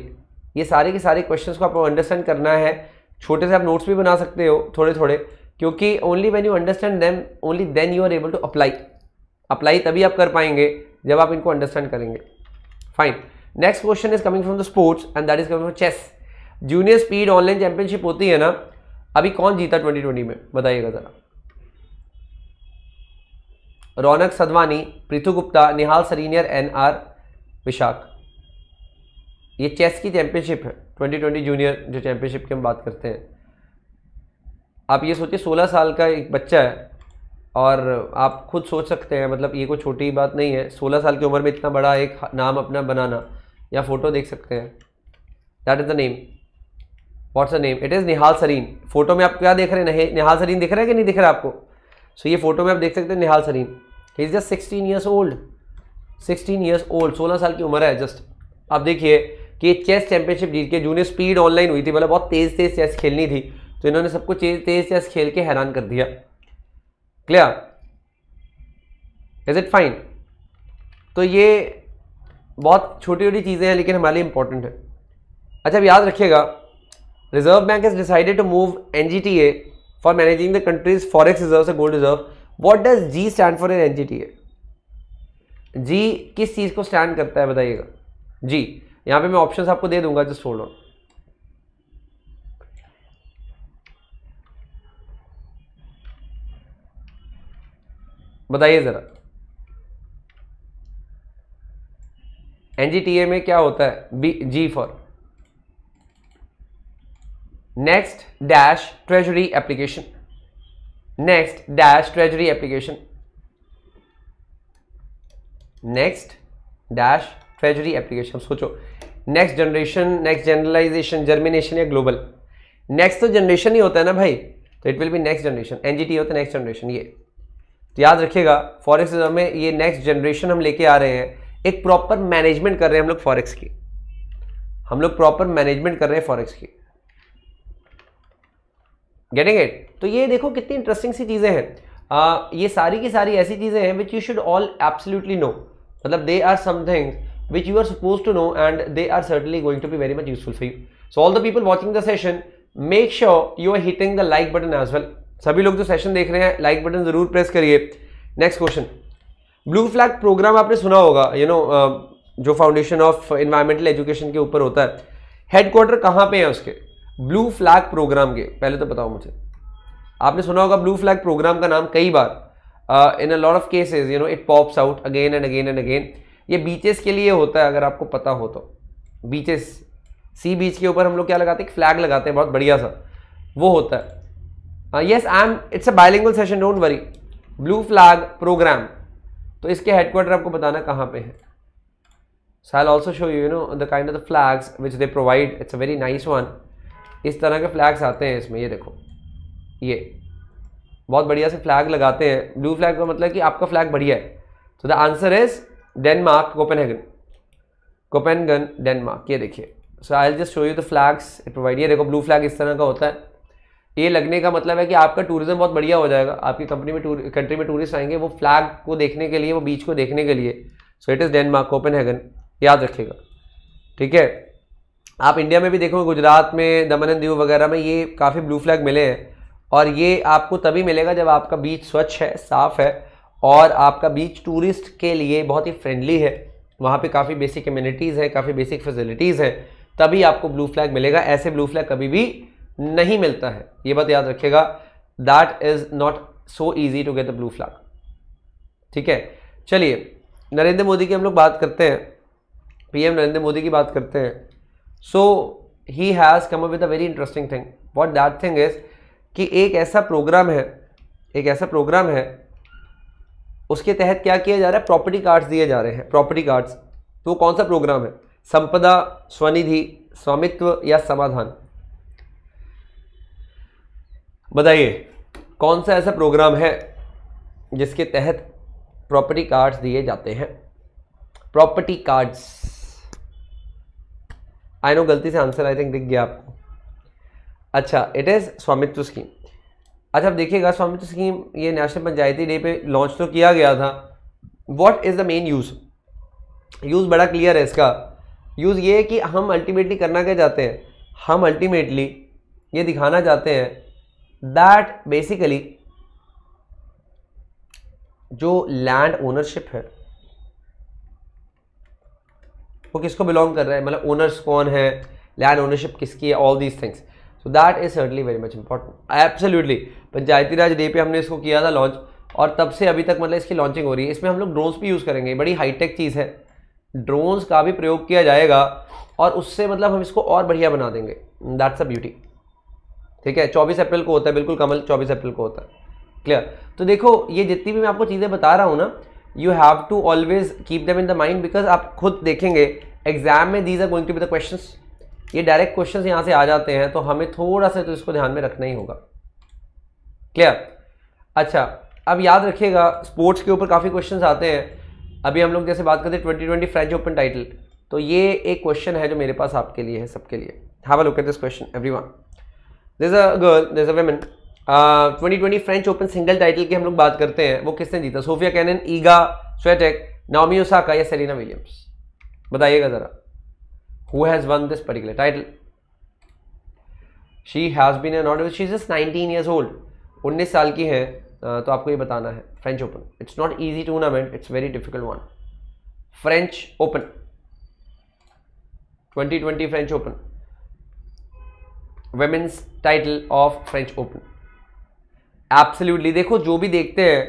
ये सारे के सारे क्वेश्चन को आपको अंडरस्टैंड करना है छोटे से आप नोट्स भी बना सकते हो थोड़े थोड़े क्योंकि only when you understand them only then you are able to apply apply तभी आप कर पाएंगे जब आप इनको अंडरस्टैंड करेंगे fine next question is coming from the sports and that is coming from chess junior speed online championship होती है ना अभी कौन जीता 2020 में बताइएगा ज़रा रौनक सदवानी पृथु गुप्ता निहाल सरीनियर एन आर विशाख ये चेस की चैम्पियनशिप है ट्वेंटी ट्वेंटी जूनियर जो चैम्पियनशिप की हम बात करते हैं आप ये सोचिए सोलह साल का एक बच्चा है और आप खुद सोच सकते हैं मतलब ये कोई छोटी बात नहीं है सोलह साल की उम्र में इतना बड़ा एक नाम अपना बनाना या फ़ोटो देख सकते हैं that is the name what's a name it is Nihal Sarin photo में आप क्या देख रहे हैं निहाल सरीन दिख रहा है कि नहीं दिख रहा है आपको सो so, ये फ़ोटो में आप देख सकते हैं Nihal Sarin he is just sixteen years old sixteen years old सोलह साल की उम्र है जस्ट आप देखिए कि चेस चैंपियनशिप जीत के जूनियर स्पीड ऑनलाइन हुई थी मतलब बहुत तेज़ तेज़ चेस खेलनी थी तो इन्होंने सबको तेज़ चेस खेल के हैरान कर दिया क्लियर इज इट फाइन तो ये बहुत छोटी छोटी चीज़ें हैं लेकिन हमारे लिए इंपॉर्टेंट है अच्छा अब याद रखिएगा reserve bank is decided to move N G T A for managing the country's forex reserve से gold reserve what does G stand for N N G T A G किस चीज़ को स्टैंड करता है बताइएगा जी यहां पे मैं ऑप्शंस आपको दे दूंगा जस्ट होल्ड ऑन बताइए ज़रा एनजीटीए में क्या होता है B G for next dash treasury application next dash treasury application next dash treasury application सोचो next generation next generalization germination या ग्लोबल नेक्स्ट तो जनरेशन ही होता है ना भाई तो it will be next generation N होता है नेक्स्ट जनरेशन ये तो याद रखिएगा फॉरेक्स में ये नेक्स्ट जनरेशन हम लेके आ रहे हैं एक प्रॉपर मैनेजमेंट कर रहे हैं हम लोग फॉरेक्स की हम लोग प्रॉपर मैनेजमेंट कर रहे हैं फॉरेक्स की गेटिंग इट तो ये देखो कितनी इंटरेस्टिंग सी चीज़ें हैं ये सारी की सारी ऐसी चीज़ें हैं which you should all absolutely know मतलब they are somethings which you are supposed to know and they are certainly going to be very much useful for you. So all the people watching the session, make sure you are hitting the like button as well. सभी लोग जो session देख रहे हैं like button जरूर press करिए next question blue flag program आपने सुना होगा यू you नो know, जो फाउंडेशन ऑफ इन्वायरमेंटल एजुकेशन के ऊपर होता है हेडक्वार्टर कहाँ पे है उसके ब्लू फ्लैग प्रोग्राम के पहले तो बताओ मुझे आपने सुना होगा ब्लू फ्लैग प्रोग्राम का नाम कई बार in a lot of cases you know it pops out again and again and again ये बीचेस के लिए होता है अगर आपको पता हो तो बीचेस सी बीच के ऊपर हम लोग क्या लगाते हैं फ्लैग लगाते हैं बहुत बढ़िया सा वो होता है yes I am it's a bilingual session don't worry blue flag program तो इसके हेडक्वार्टर आपको बताना कहाँ पे है so I also show you you know द kind of the flags which they provide it's a very nice इस तरह के फ्लैग्स आते हैं इसमें ये देखो ये बहुत बढ़िया से फ्लैग लगाते हैं ब्लू फ्लैग का मतलब कि आपका फ्लैग बढ़िया है तो the answer is Denmark Copenhagen Copenhagen Denmark ये देखिए so I just show you the flags it provide ये देखो ब्लू फ्लैग इस तरह का होता है ये लगने का मतलब है कि आपका टूरिज्म बहुत बढ़िया हो जाएगा आपकी कंपनी में टूर कंट्री में टूरिस्ट आएंगे वो फ्लैग को देखने के लिए वो बीच को देखने के लिए so it is Denmark Copenhagen याद रखिएगा ठीक है आप इंडिया में भी देखोगे गुजरात में दमन एंड दीव वगैरह में ये काफ़ी ब्लू फ्लैग मिले हैं और ये आपको तभी मिलेगा जब आपका बीच स्वच्छ है साफ है और आपका बीच टूरिस्ट के लिए बहुत ही फ्रेंडली है वहाँ पे काफ़ी बेसिक इम्यूनिटीज़ हैं काफ़ी बेसिक फैसिलिटीज़ हैं तभी आपको ब्लू फ्लैग मिलेगा ऐसे ब्लू फ्लैग कभी भी नहीं मिलता है ये बात याद रखिएगा that is not so easy to get the blue flag ठीक है चलिए नरेंद्र मोदी की हम लोग बात करते हैं पीएम नरेंद्र मोदी की बात करते हैं so he has come up with a very interesting thing what that thing is कि एक ऐसा प्रोग्राम है एक ऐसा प्रोग्राम है उसके तहत क्या किया जा रहा है प्रॉपर्टी कार्ड्स दिए जा रहे हैं प्रॉपर्टी कार्ड्स तो वो कौन सा प्रोग्राम है संपदा स्वनिधि स्वामित्व या समाधान बताइए कौन सा ऐसा प्रोग्राम है जिसके तहत प्रॉपर्टी कार्ड्स दिए जाते हैं प्रॉपर्टी कार्ड्स आई नो गलती से आंसर आई थिंक दिख गया आपको अच्छा इट इज़ स्वामित्व स्कीम अच्छा अब देखिएगा स्वामित्व तो स्कीम ये नेशनल पंचायती डे पे लॉन्च तो किया गया था what is the main use use बड़ा क्लियर है इसका यूज़ ये है कि हम अल्टीमेटली करना क्या चाहते हैं हम अल्टीमेटली ये दिखाना चाहते हैं दैट बेसिकली जो लैंड ओनरशिप है वो किसको बिलोंग कर रहा है मतलब ओनर्स कौन है लैंड ओनरशिप किसकी है all these things so that is certainly very much important absolutely Panchayati Raj day पे हमने इसको किया था लॉन्च और तब से अभी तक मतलब इसकी लॉन्चिंग हो रही है इसमें हम लोग ड्रोन्स भी यूज़ करेंगे बड़ी हाईटेक चीज़ है ड्रोन्स का भी प्रयोग किया जाएगा और उससे मतलब हम इसको और बढ़िया बना देंगे दैट्स अ ब्यूटी ठीक है चौबीस अप्रैल को होता है बिल्कुल कमल चौबीस अप्रैल को होता है क्लियर तो देखो ये जितनी भी मैं आपको चीज़ें बता रहा हूँ ना you have to always keep them in the mind because आप खुद देखेंगे एग्जाम में these are going to be the question ये डायरेक्ट क्वेश्चन यहाँ से आ जाते हैं तो हमें थोड़ा सा तो इसको ध्यान में रखना ही होगा क्लियर अच्छा अब याद रखिएगा स्पोर्ट्स के ऊपर काफ़ी क्वेश्चन आते हैं अभी हम लोग जैसे बात करते हैं twenty twenty French Open title तो ये एक क्वेश्चन है जो मेरे पास आपके लिए है सबके लिए have a look at this question everyone this a girl this a women twenty twenty French Open single title की हम लोग बात करते हैं वो किसने जीता Sofia Kenin Iga Swiatek Naomi Osaka या सेलिना विलियम्स बताइएगा ज़रा who has won this particular title she has been an order she is nineteen years old उन्नीस साल की हैं तो आपको ये बताना है French open it's not easy tournament it's very difficult one French Open 2020 French Open women's title of French Open absolutely देखो जो भी देखते हैं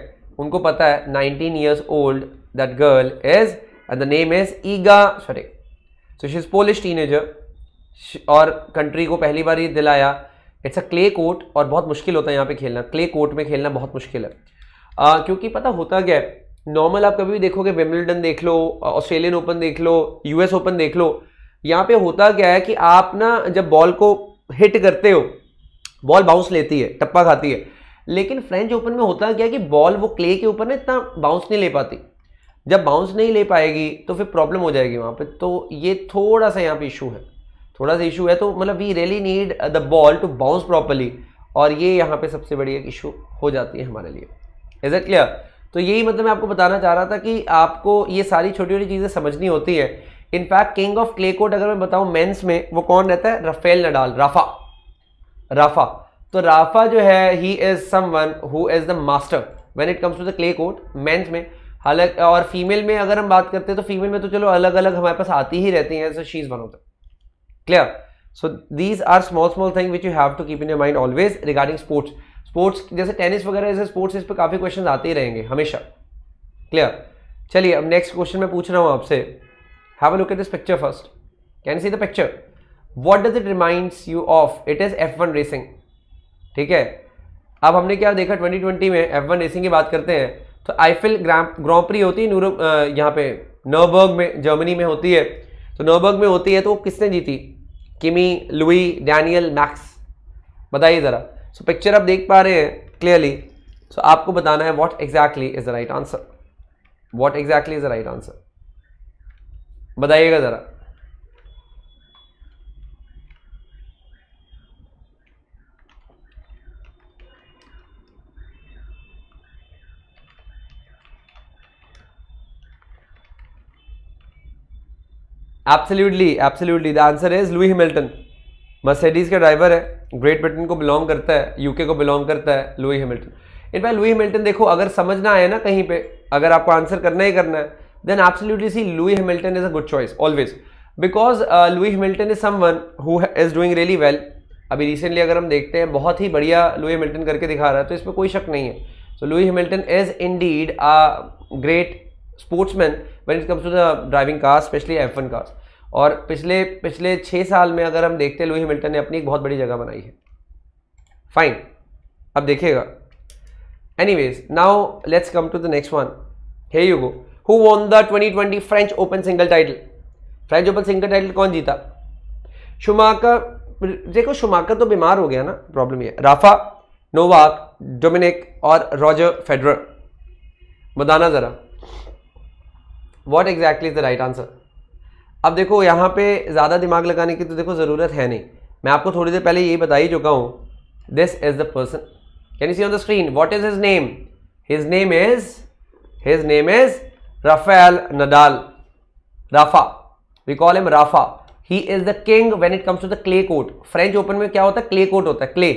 उनको पता है 19 years old that girl is and the name is Iga sorry so she is Polish teenager और country को पहली बार ये दिलाया इट्स अ क्ले कोर्ट और बहुत मुश्किल होता है यहाँ पे खेलना क्ले कोर्ट में खेलना बहुत मुश्किल है आ, क्योंकि पता होता क्या है नॉर्मल आप कभी भी देखोगे वेम्बलडन देख लो ऑस्ट्रेलियन ओपन देख लो यूएस ओपन देख लो यहाँ पे होता क्या है कि आप ना जब बॉल को हिट करते हो बॉल बाउंस लेती है टप्पा खाती है लेकिन फ्रेंच ओपन में होता क्या है कि बॉल वो क्ले के ऊपर ना इतना बाउंस नहीं ले पाती जब बाउंस नहीं ले पाएगी तो फिर प्रॉब्लम हो जाएगी वहाँ पे तो ये थोड़ा सा यहाँ पे इशू है थोड़ा सा इशू है तो मतलब we really need the ball to bounce properly और ये यहाँ पे सबसे बड़ी एक इशू हो जाती है हमारे लिए इज इट क्लियर तो यही मतलब मैं आपको बताना चाह रहा था कि आपको ये सारी छोटी छोटी चीज़ें समझनी होती हैं in fact king of clay court अगर मैं बताऊँ मेन्स में वो कौन रहता है रफेल नडाल राफा राफा तो राफा जो है he is one who is the master when it comes to the clay court men's में हालांकि और फीमेल में अगर हम बात करते हैं तो फीमेल में तो चलो अलग अलग हमारे पास आती ही रहती हैं as a she's one of clear so these are small small thing which you have to keep in your mind always regarding sports sports जैसे टेनिस वगैरह जैसे स्पोर्ट्स इस पर काफी क्वेश्चन आते ही रहेंगे हमेशा क्लियर चलिए अब नेक्स्ट क्वेश्चन मैं पूछ रहा हूँ आपसे have a look at this picture first can see the picture what does it reminds you of it is F one racing ठीक है अब हमने क्या देखा ट्वेंटी ट्वेंटी में एफ वन रेसिंग की बात करते हैं तो आईफिल ग्राम ग्रांप्री होती है नूरू यहाँ पे नोबर्ग में जर्मनी में होती है तो नोबर्ग में होती है तो वो किसने जीती किमी लुई डैनियल मैक्स बताइए ज़रा सो पिक्चर आप देख पा रहे हैं क्लियरली सो so, आपको बताना है what exactly is the right answer what exactly is the right answer बताइएगा ज़रा absolutely absolutely the answer is Lewis Hamilton Mercedes का ड्राइवर है ग्रेट ब्रिटेन को बिलोंग करता है यूके को बिलोंग करता है Lewis in in fact Lewis Hamilton देखो अगर समझना आए ना कहीं पे अगर आपको आंसर करना ही करना है then absolutely see Lewis Hamilton is a good choice always because Lewis Hamilton is someone who is doing really well अभी रिसेंटली अगर हम देखते हैं बहुत ही बढ़िया लुई हेमिल्टन करके दिखा रहा है तो इसमें कोई शक नहीं है so Lewis Hamilton is indeed a great sportsman when it comes to the driving car specially F one cars और पिछले पिछले छः साल में अगर हम देखते हैं लुई मिल्टन ने अपनी एक बहुत बड़ी जगह बनाई है फाइन अब देखिएगा anyways now let's come to the next one here you go who won the twenty twenty French Open single title French Open single title कौन जीता का देखो का तो बीमार हो गया ना प्रॉब्लम ये राफा नोवाक डोमिनिक और रॉजर फेडरर बताना ज़रा what exactly is the right answer अब देखो यहाँ पे ज़्यादा दिमाग लगाने की तो देखो ज़रूरत है नहीं मैं आपको थोड़ी देर पहले यही बता ही चुका हूँ this is the person can you C on the screen what is his name his name is his name is Rafael Nadal Rafa we call M Rafa he is the king when it comes to the clay coat French open में क्या होता है clay coat होता है clay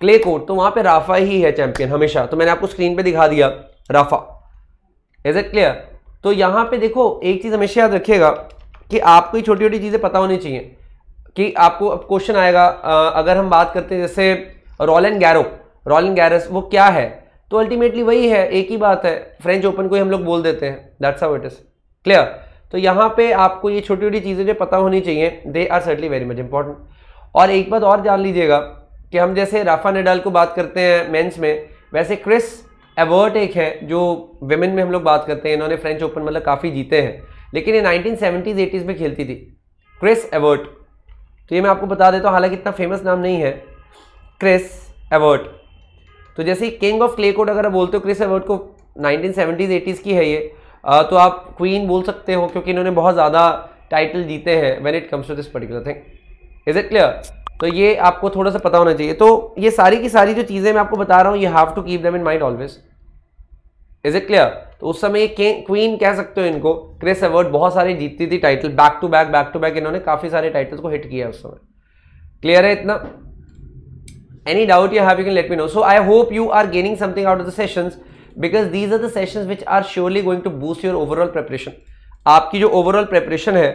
clay coat तो वहाँ पे Rafa ही है चैंपियन हमेशा तो मैंने आपको स्क्रीन पे दिखा दिया राफा इज इट क्लियर तो यहाँ पे देखो एक चीज़ हमेशा याद रखिएगा कि आपको ही छोटी छोटी चीज़ें पता होनी चाहिए कि आपको अब क्वेश्चन आएगा आ, अगर हम बात करते हैं जैसे रोलन गैरो रोलन गैरस वो क्या है तो अल्टीमेटली वही है एक ही बात है फ्रेंच ओपन को ही हम लोग बोल देते हैं that's how it is clear तो यहाँ पे आपको ये छोटी छोटी चीज़ें जो पता होनी चाहिए they are certainly very much important और एक बात और जान लीजिएगा कि हम जैसे राफा नडाल को बात करते हैं मेन्स में वैसे क्रिस एवर्ट एक है जो वेमेन में हम लोग बात करते हैं इन्होंने फ्रेंच ओपन मतलब काफ़ी जीते हैं लेकिन ये नाइनटीन सेवेंटीज़ एटीज़ में खेलती थी क्रिस एवर्ट तो ये मैं आपको बता देता हूँ हालांकि इतना फेमस नाम नहीं है क्रिस एवर्ट तो जैसे किंग ऑफ क्ले कोड अगर आप बोलते हो क्रिस एवर्ट को नाइनटीन सेवेंटीज़ एटीज़ की है ये तो आप क्वीन बोल सकते हो क्योंकि इन्होंने बहुत ज़्यादा टाइटल जीते हैं when it comes to this particular thing is it clear तो ये आपको थोड़ा सा पता होना चाहिए तो ये सारी की सारी जो चीज़ें मैं आपको बता रहा हूँ you have to keep them in mind always is it clear तो उस समय ये क्वीन कह सकते हो इनको क्रिस अवर्ड बहुत सारे जीतती थी title back to back back to back इन्होंने काफ़ी सारे टाइटल्स को हिट किया उस समय क्लियर है इतना any doubt you have you can let me know so I hope you are gaining something out of the sessions because these are the sessions which are surely going to boost your overall preparation आपकी जो overall preparation है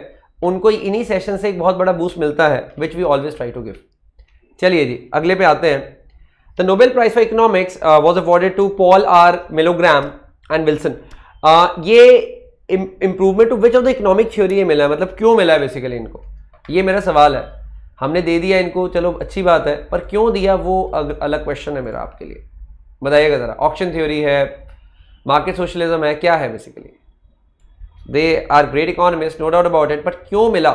उनको इन्हीं session से एक बहुत बड़ा boost मिलता है which we always try to give चलिए जी अगले पे आते हैं the Nobel prize for economics was awarded to Paul R Milgrom and Wilson ये improvement to which of the economic theory ये मिला है मतलब क्यों मिला है बेसिकली इनको ये मेरा सवाल है हमने दे दिया इनको चलो अच्छी बात है पर क्यों दिया वो अलग क्वेश्चन है मेरा आपके लिए बताइएगा ज़रा ऑप्शन थ्योरी है मार्केट सोशलिज्म है क्या है basically they are great economist no doubt about it but क्यों मिला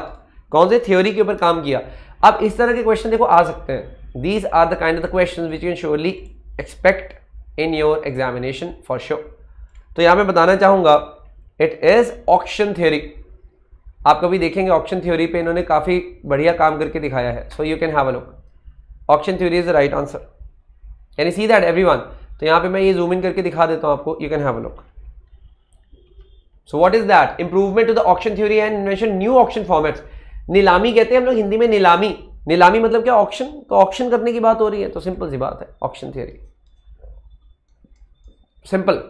कौन से थ्योरी के ऊपर काम किया अब इस तरह के क्वेश्चन देखो आ सकते हैं these are the kind of the question which can surely expect in your examination for sure तो यहाँ मैं बताना चाहूँगा इट इज़ ऑप्शन थ्योरी आप कभी देखेंगे ऑप्शन थ्योरी पे इन्होंने काफ़ी बढ़िया काम करके दिखाया है so you can have a look option theory is the right answer यानी सी दैट एवरी वन तो यहाँ पे मैं ये जूम इन करके दिखा देता हूँ आपको you can have a look so what is that improvement to the option theory and invention new option formats नीलामी कहते हैं हम लोग हिंदी में नीलामी नीलामी मतलब क्या ऑप्शन तो ऑप्शन करने की बात हो रही है तो सिंपल सी बात है ऑप्शन थ्योरी सिंपल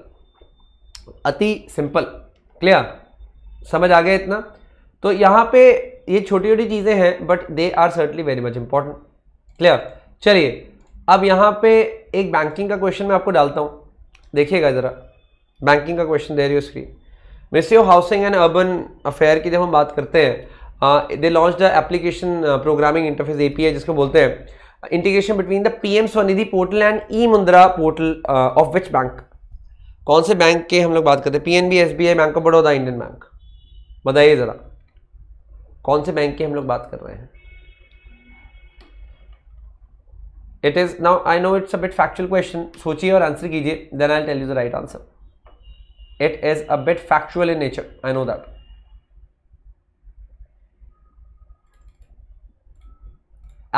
अति सिंपल क्लियर समझ आ गया इतना तो यहाँ पे ये छोटी छोटी चीज़ें हैं but they are certainly very much important clear चलिए अब यहाँ पे एक बैंकिंग का क्वेश्चन मैं आपको डालता हूँ देखिएगा ज़रा बैंकिंग का क्वेश्चन दे रही हो स्क्रीन वैसे वो हाउसिंग एंड अर्बन अफेयर की जब हम बात करते हैं they launch the application programming interface A P जिसको बोलते हैं integration between the P M SVANidhi portal and E Mudra portal of which bank कौन से बैंक के हम लोग बात करते हैं P N B S B I bank of Baroda Indian bank बताइए ज़रा कौन से बैंक के हम लोग बात कर रहे हैं it is now I know it's a bit factual question सोचिए और आंसर कीजिए then I tell you the right answer it is a bit factual in nature i know that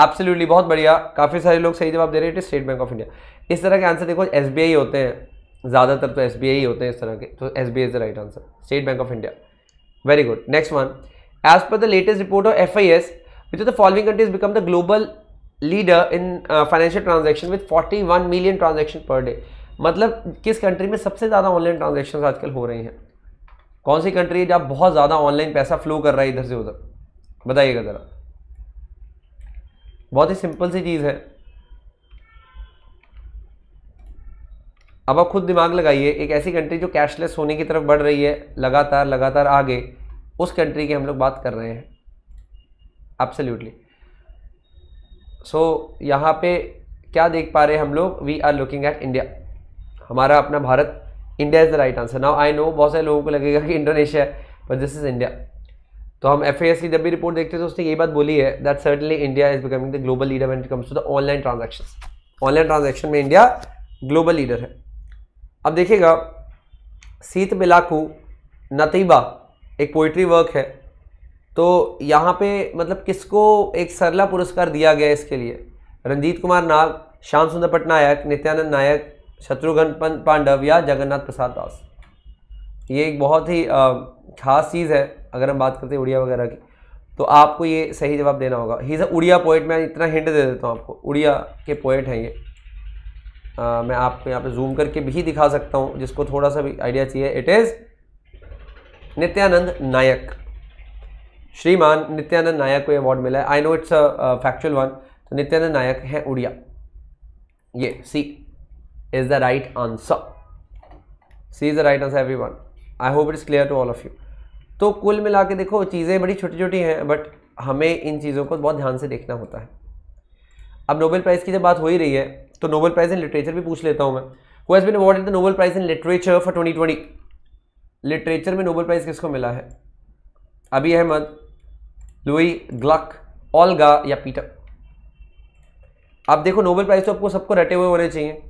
absolutely बहुत बढ़िया काफ़ी सारे लोग सही जवाब दे रहे हैं स्टेट बैंक ऑफ इंडिया इस तरह के आंसर देखो एस होते हैं ज़्यादातर तो एस ही होते हैं इस तरह के तो S B is the right answer State Bank of India very good next one as per the latest report of F I S which the following countries become the global leader in financial transaction with forty one million transaction per day मतलब किस country में सबसे ज़्यादा online transaction आजकल हो रही हैं कौन सी कंट्री है जहाँ बहुत ज़्यादा ऑनलाइन पैसा फ्लो कर रहा है इधर से उधर बताइएगा ज़रा बहुत ही सिंपल सी चीज़ है अब आप खुद दिमाग लगाइए एक ऐसी कंट्री जो कैशलेस होने की तरफ बढ़ रही है लगातार लगातार आगे उस कंट्री की हम लोग बात कर रहे हैं एब्सोल्युटली सो so, यहाँ पे क्या देख पा रहे हैं हम लोग we are looking at India हमारा अपना Bharat India is the right answer now I know बहुत सारे लोगों को लगेगा कि इंडोनेशिया है बट दिस इज़ इंडिया तो हम एफ की जब भी रिपोर्ट देखते हैं तो उसने ये बात बोली है that certainly India is becoming the global leader when it comes to the online transaction online transaction में इंडिया ग्लोबल लीडर है अब देखिएगा सीत बिलाकू नतीबा एक पोइट्री वर्क है तो यहाँ पे मतलब किसको एक सरला पुरस्कार दिया गया इसके लिए रंजीत कुमार नाग श्याम सुंदर पटनायक नित्यानंद नायक शत्रुघ्न पांडव या जगन्नाथ प्रसाद दास ये एक बहुत ही खास चीज़ है अगर हम बात करते हैं उड़िया वगैरह की तो आपको ये सही जवाब देना होगा he is a Odia poet मैं इतना हिंट दे देता हूँ आपको उड़िया के पोइट हैं ये आ, मैं आपको यहाँ पे जूम करके भी दिखा सकता हूँ जिसको थोड़ा सा भी आइडिया चाहिए इट इज़ नित्यानंद नायक श्रीमान नित्यानंद नायक को अवार्ड मिला है I know it's a factual one तो नित्यानंद नायक है उड़िया ये C is the right answer C is the right answer every one I hope it is clear to all of you तो कुल मिला के देखो चीज़ें बड़ी छोटी छोटी हैं बट हमें इन चीज़ों को बहुत ध्यान से देखना होता है अब नोबेल प्राइज़ की जब बात हो ही रही है तो नोबेल प्राइज़ इन लिटरेचर भी पूछ लेता हूँ मैं who has been awarded the Nobel prize in literature for twenty twenty literature में नोबेल प्राइज़ किसको मिला है अभी अहमद लुई ग्लक ऑलगा या पीटर अब देखो नोबेल प्राइज़ तो आपको सबको रटे हुए होने चाहिए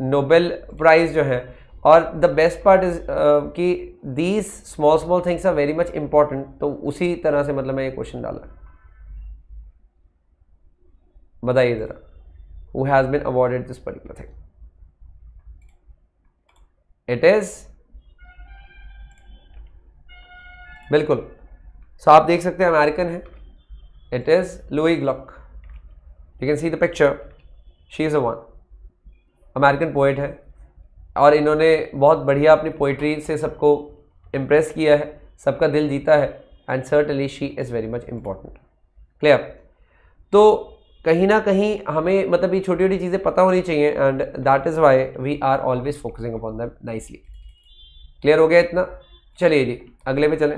नोबेल प्राइज़ जो है और द बेस्ट पार्ट इज़ कि these small small things are very much important तो उसी तरह से मतलब मैं ये क्वेश्चन डाला बताइए ज़रा who has been awarded this particular thing it is बिल्कुल सो आप देख सकते हैं अमेरिकन है it is Louise Gluck you can see the picture she is a one American poet हैं और इन्होंने बहुत बढ़िया अपनी पोइट्री से सबको इम्प्रेस किया है सबका दिल जीता है and certainly she is very much important clear तो कहीं ना कहीं हमें मतलब ये छोटी छोटी चीज़ें पता होनी चाहिए and that is why we are always focusing upon them nicely clear हो गया इतना चलिए जी अगले पे चलें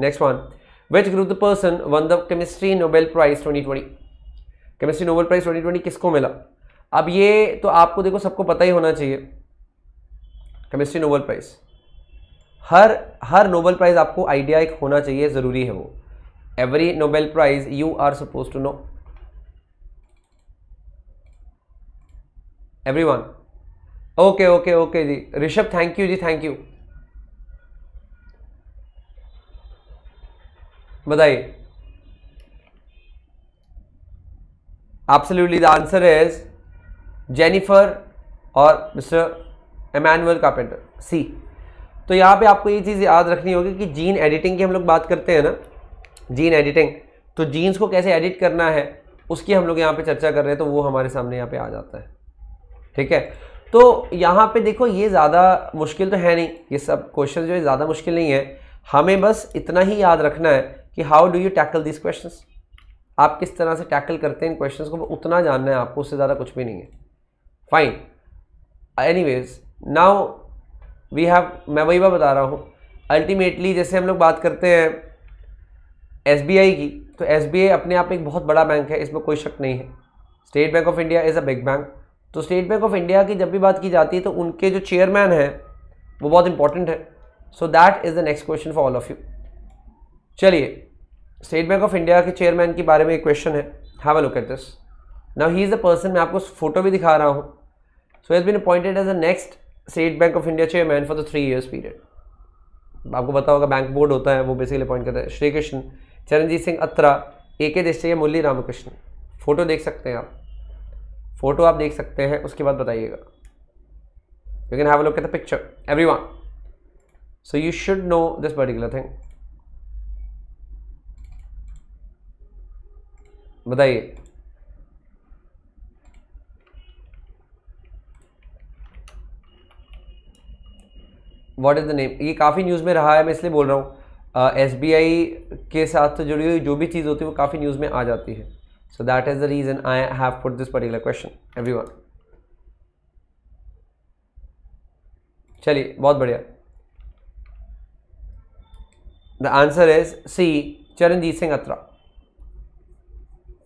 next one which group the person one the chemistry Nobel prize 2020 chemistry Nobel prize 2020 किसको मिला अब ये तो आपको देखो सबको पता ही होना चाहिए केमिस्ट्री नोबल प्राइज़ हर हर नोबल प्राइज़ आपको आइडिया एक होना चाहिए ज़रूरी है वो every Nobel prize you are suppose to know every one okay okay okay जी ऋषभ थैंक यू जी थैंक यू बताइए absolutely the answer is Jennifer और मिस्टर एमानुअल कार्पेंटर सी तो यहाँ पे आपको ये चीज़ याद रखनी होगी कि जीन एडिटिंग की हम लोग बात करते हैं ना जीन एडिटिंग तो जीन्स को कैसे एडिट करना है उसकी हम लोग यहाँ पे चर्चा कर रहे हैं तो वो हमारे सामने यहाँ पे आ जाता है ठीक है तो यहाँ पे देखो ये ज़्यादा मुश्किल तो है नहीं ये सब क्वेश्चन जो है ज़्यादा मुश्किल नहीं है हमें बस इतना ही याद रखना है कि how do you tackle this question आप किस तरह से टैकल करते हैं इन क्वेश्चन को उतना जानना है आपको उससे ज़्यादा कुछ भी नहीं है fine anyways now we have मैं वही बात बता रहा हूँ अल्टीमेटली जैसे हम लोग बात करते हैं एस की तो एस अपने आप में एक बहुत बड़ा बैंक है इसमें कोई शक नहीं है State Bank of India is a big bank तो स्टेट बैंक ऑफ इंडिया की जब भी बात की जाती है तो उनके जो चेयरमैन हैं वो बहुत इंपॉर्टेंट है so that is the next question for all of you चलिए स्टेट बैंक ऑफ इंडिया के चेयरमैन के बारे में एक क्वेश्चन है have a look at this now he is a person मैं आपको फोटो भी दिखा रहा हूँ so has been appointed as a next State Bank of India chairman for the three years period आपको बताओ अगर बैंक बोर्ड होता है वो बेसिकली अपॉइंट करता है श्री कृष्ण चरणजीत सिंह अत्रा ए के देशे मुरली रामकृष्ण फोटो देख सकते हैं आप फोटो आप देख सकते हैं उसके बाद बताइएगा you can have a look at the picture every one so you should know this particular thing बताइए व्हाट इज़ द नेम ये काफ़ी न्यूज़ में रहा है मैं इसलिए बोल रहा हूँ एस बी आई के साथ जुड़ी हुई जो भी चीज़ होती है वो काफ़ी न्यूज़ में आ जाती है so that is the reason I have put this particular question everyone चलिए बहुत बढ़िया the answer is C Charanjit Singh Atra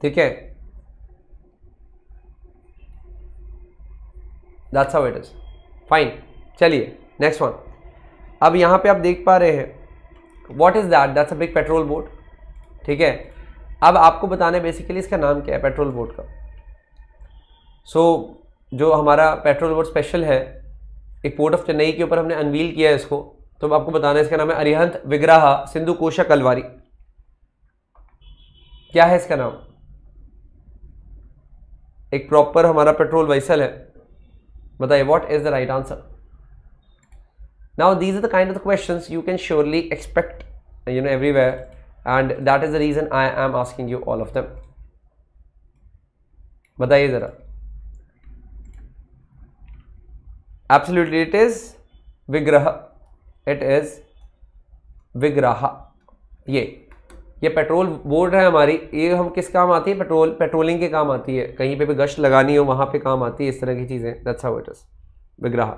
ठीक है that's how it is fine चलिए नेक्स्ट वन अब यहाँ पे आप देख पा रहे हैं what is that that's a big petrol boat ठीक है अब आपको बताना है बेसिकली इसका नाम क्या है पेट्रोल बोट का सो so, जो हमारा पेट्रोल बोट स्पेशल है एक पोर्ट ऑफ चेन्नई के ऊपर हमने अनवील किया है इसको तो आपको बताना है इसका नाम है अरिहंत विग्रह सिंधु कोशा कलवारी क्या है इसका नाम एक प्रॉपर हमारा पेट्रोल वैसल है बताइए what is the right answer Now these are the kind of the questions you can surely expect you know everywhere and that is the reason I am asking you all of them. bataiye zara absolutely it is vigraha it is vigraha ye ये petrol board है हमारी ये हम किस काम आती है petrol patrolling के काम आती है कहीं पे भी गश्त लगानी हो वहां पे काम आती है इस तरह की चीज़ें दैट्स हाउ इट इज़ विग्रह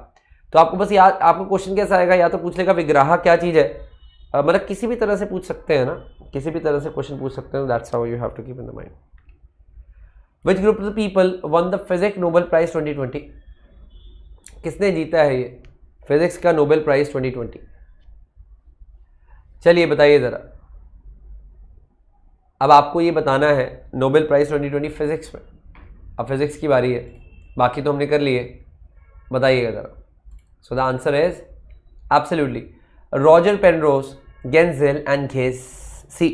तो आपको बस याद आपको क्वेश्चन कैसा आएगा या तो पूछ लेगा विग्राह क्या चीज़ है मतलब किसी भी तरह से पूछ सकते हैं ना किसी भी तरह से क्वेश्चन पूछ सकते हैं that's how you have to keep in the mind which group of people won the physics Nobel prize 2020 किसने जीता है ये फिजिक्स का नोबेल प्राइज 2020 चलिए बताइए ज़रा अब आपको ये बताना है नोबेल प्राइज़ 2020 फिज़िक्स में अब फिज़िक्स की बारी है बाकी तो हमने कर लिए बताइएगा ज़रा So the answer is absolutely Roger Penrose, Genzel and Ghes See,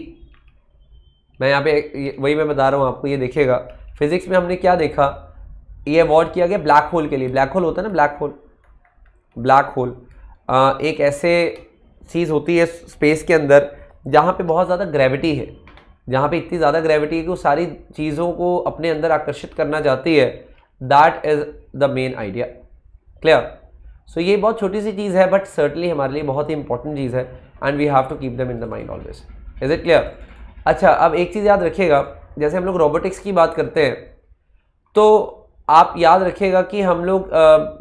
मैं यहाँ पे वही मैं बता रहा हूँ आपको ये देखिएगा फिजिक्स में हमने क्या देखा ये अवॉर्ड किया गया ब्लैक होल के लिए ब्लैक होल होता है ना ब्लैक होल ब्लैक होल एक ऐसे चीज़ होती है स्पेस के अंदर जहाँ पे बहुत ज़्यादा ग्रेविटी है जहाँ पे इतनी ज़्यादा ग्रेविटी है कि वो सारी चीज़ों को अपने अंदर आकर्षित करना चाहती है that is the main idea clear so so, ये बहुत छोटी सी चीज़ है बट सर्टनली हमारे लिए बहुत ही इंपॉर्टेंट चीज़ है and we have to keep them in the mind always is it clear अच्छा अब एक चीज़ याद रखिएगा जैसे हम लोग रोबोटिक्स की बात करते हैं तो आप याद रखिएगा कि हम लोग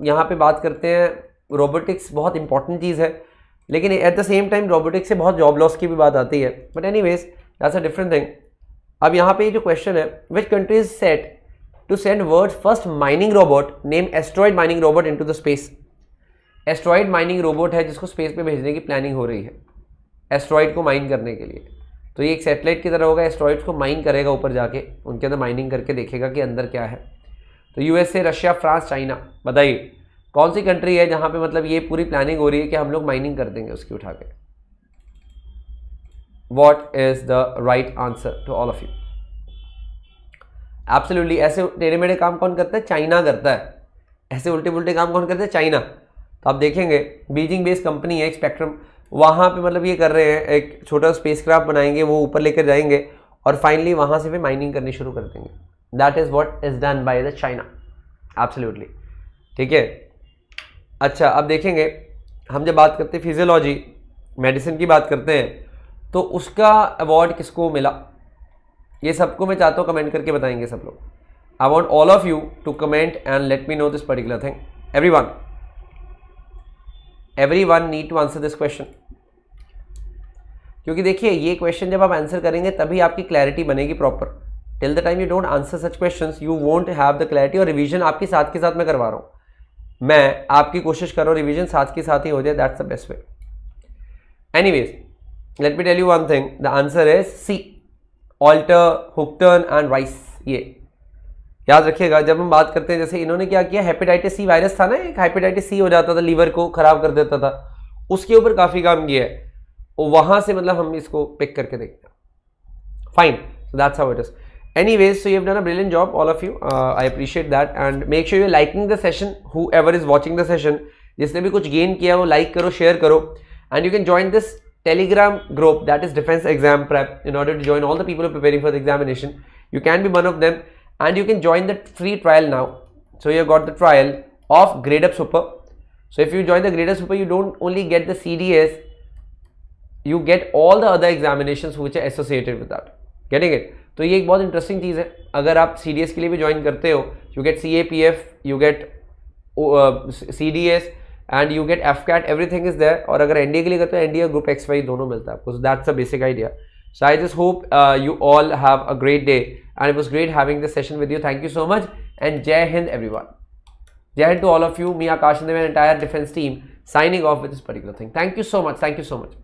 यहाँ पे बात करते हैं रोबोटिक्स बहुत इंपॉर्टेंट चीज़ है लेकिन at the same time robotics से बहुत जॉब लॉस की भी बात आती है but anyways that's a different thing अब यहाँ पे जो क्वेश्चन है which country is set to send world first mining robot name asteroid mining robot in the space asteroid mining robot है जिसको स्पेस में भेजने की प्लानिंग हो रही है एस्ट्रॉयड को माइन करने के लिए तो ये एक सेटेलाइट की तरह होगा एस्ट्रॉयड्स को माइन करेगा ऊपर जाके उनके अंदर माइनिंग करके देखेगा कि अंदर क्या है तो यूएसए रशिया फ्रांस चाइना बताइए कौन सी कंट्री है जहाँ पे मतलब ये पूरी प्लानिंग हो रही है कि हम लोग माइनिंग कर देंगे उसकी उठा के what is the right answer to all of you absolutely ऐसे टेढ़े मेढ़े काम कौन करता है चाइना करता है ऐसे उल्टे पुल्टे काम कौन करता है चाइना तो आप देखेंगे बीजिंग बेस्ड कंपनी है स्पेक्ट्रम वहाँ पे मतलब ये कर रहे हैं एक छोटा स्पेस बनाएंगे वो ऊपर लेकर जाएंगे और फाइनली वहाँ से भी माइनिंग करनी शुरू कर देंगे that is what is done by the China absolutely ठीक है अच्छा अब देखेंगे हम जब बात करते हैं फिजियोलॉजी मेडिसिन की बात करते हैं तो उसका अवार्ड किसको मिला ये सबको मैं चाहता हूँ कमेंट करके बताएंगे सब लोग I want all of you to comment and let me know this particular thing everyone everyone need to answer this question क्योंकि देखिए ये क्वेश्चन जब आप आंसर करेंगे तभी आपकी क्लैरिटी बनेगी proper till the time you don't answer such question you won't have the clarity और रिविजन आपके साथ के साथ मैं करवा रहा हूँ मैं आपकी कोशिश कर रहा हूँ रिविजन साथ के साथ ही हो जाए that's the best way anyways let me tell you one thing the answer is C alter हुक्टर्न एंड वाइस ये याद रखिएगा जब हम बात करते हैं जैसे इन्होंने क्या किया हेपेटाइटिस सी वायरस था ना एक हेपेटाइटिस सी हो जाता था लीवर को ख़राब कर देता था उसके ऊपर काफ़ी काम किया है और वहाँ से मतलब हम इसको पिक करके देखते हैं fine that's how it is anyways so you done a brilliant job all of you uh, i appreciate that and make sure you're liking the session whoever is watching the जिसने भी कुछ gain किया वो like करो share करो and you can join this Telegram group that is defence exam prep in order to join all the people preparing for the examination you can be one of them and you can join the free trial now so you got the trial of grade up Super so if you join the grade up Super you don't only get the CDS you get all the other examinations which are associated with that getting it तो ये एक बहुत interesting चीज़ है अगर आप सी के लिए भी ज्वाइन करते हो you get C A P F you get C D S and you get AFCAT everything is there और अगर एनडीए के लिए करते हो N NDA group X Y दोनों मिलता है आपको that's a basic idea so I just hope you all have a great day and it was great having this session with you thank you so much and jai hind everyone jai hind to all of you me akash and the entire defense team signing off with this particular thing thank you so much thank you so much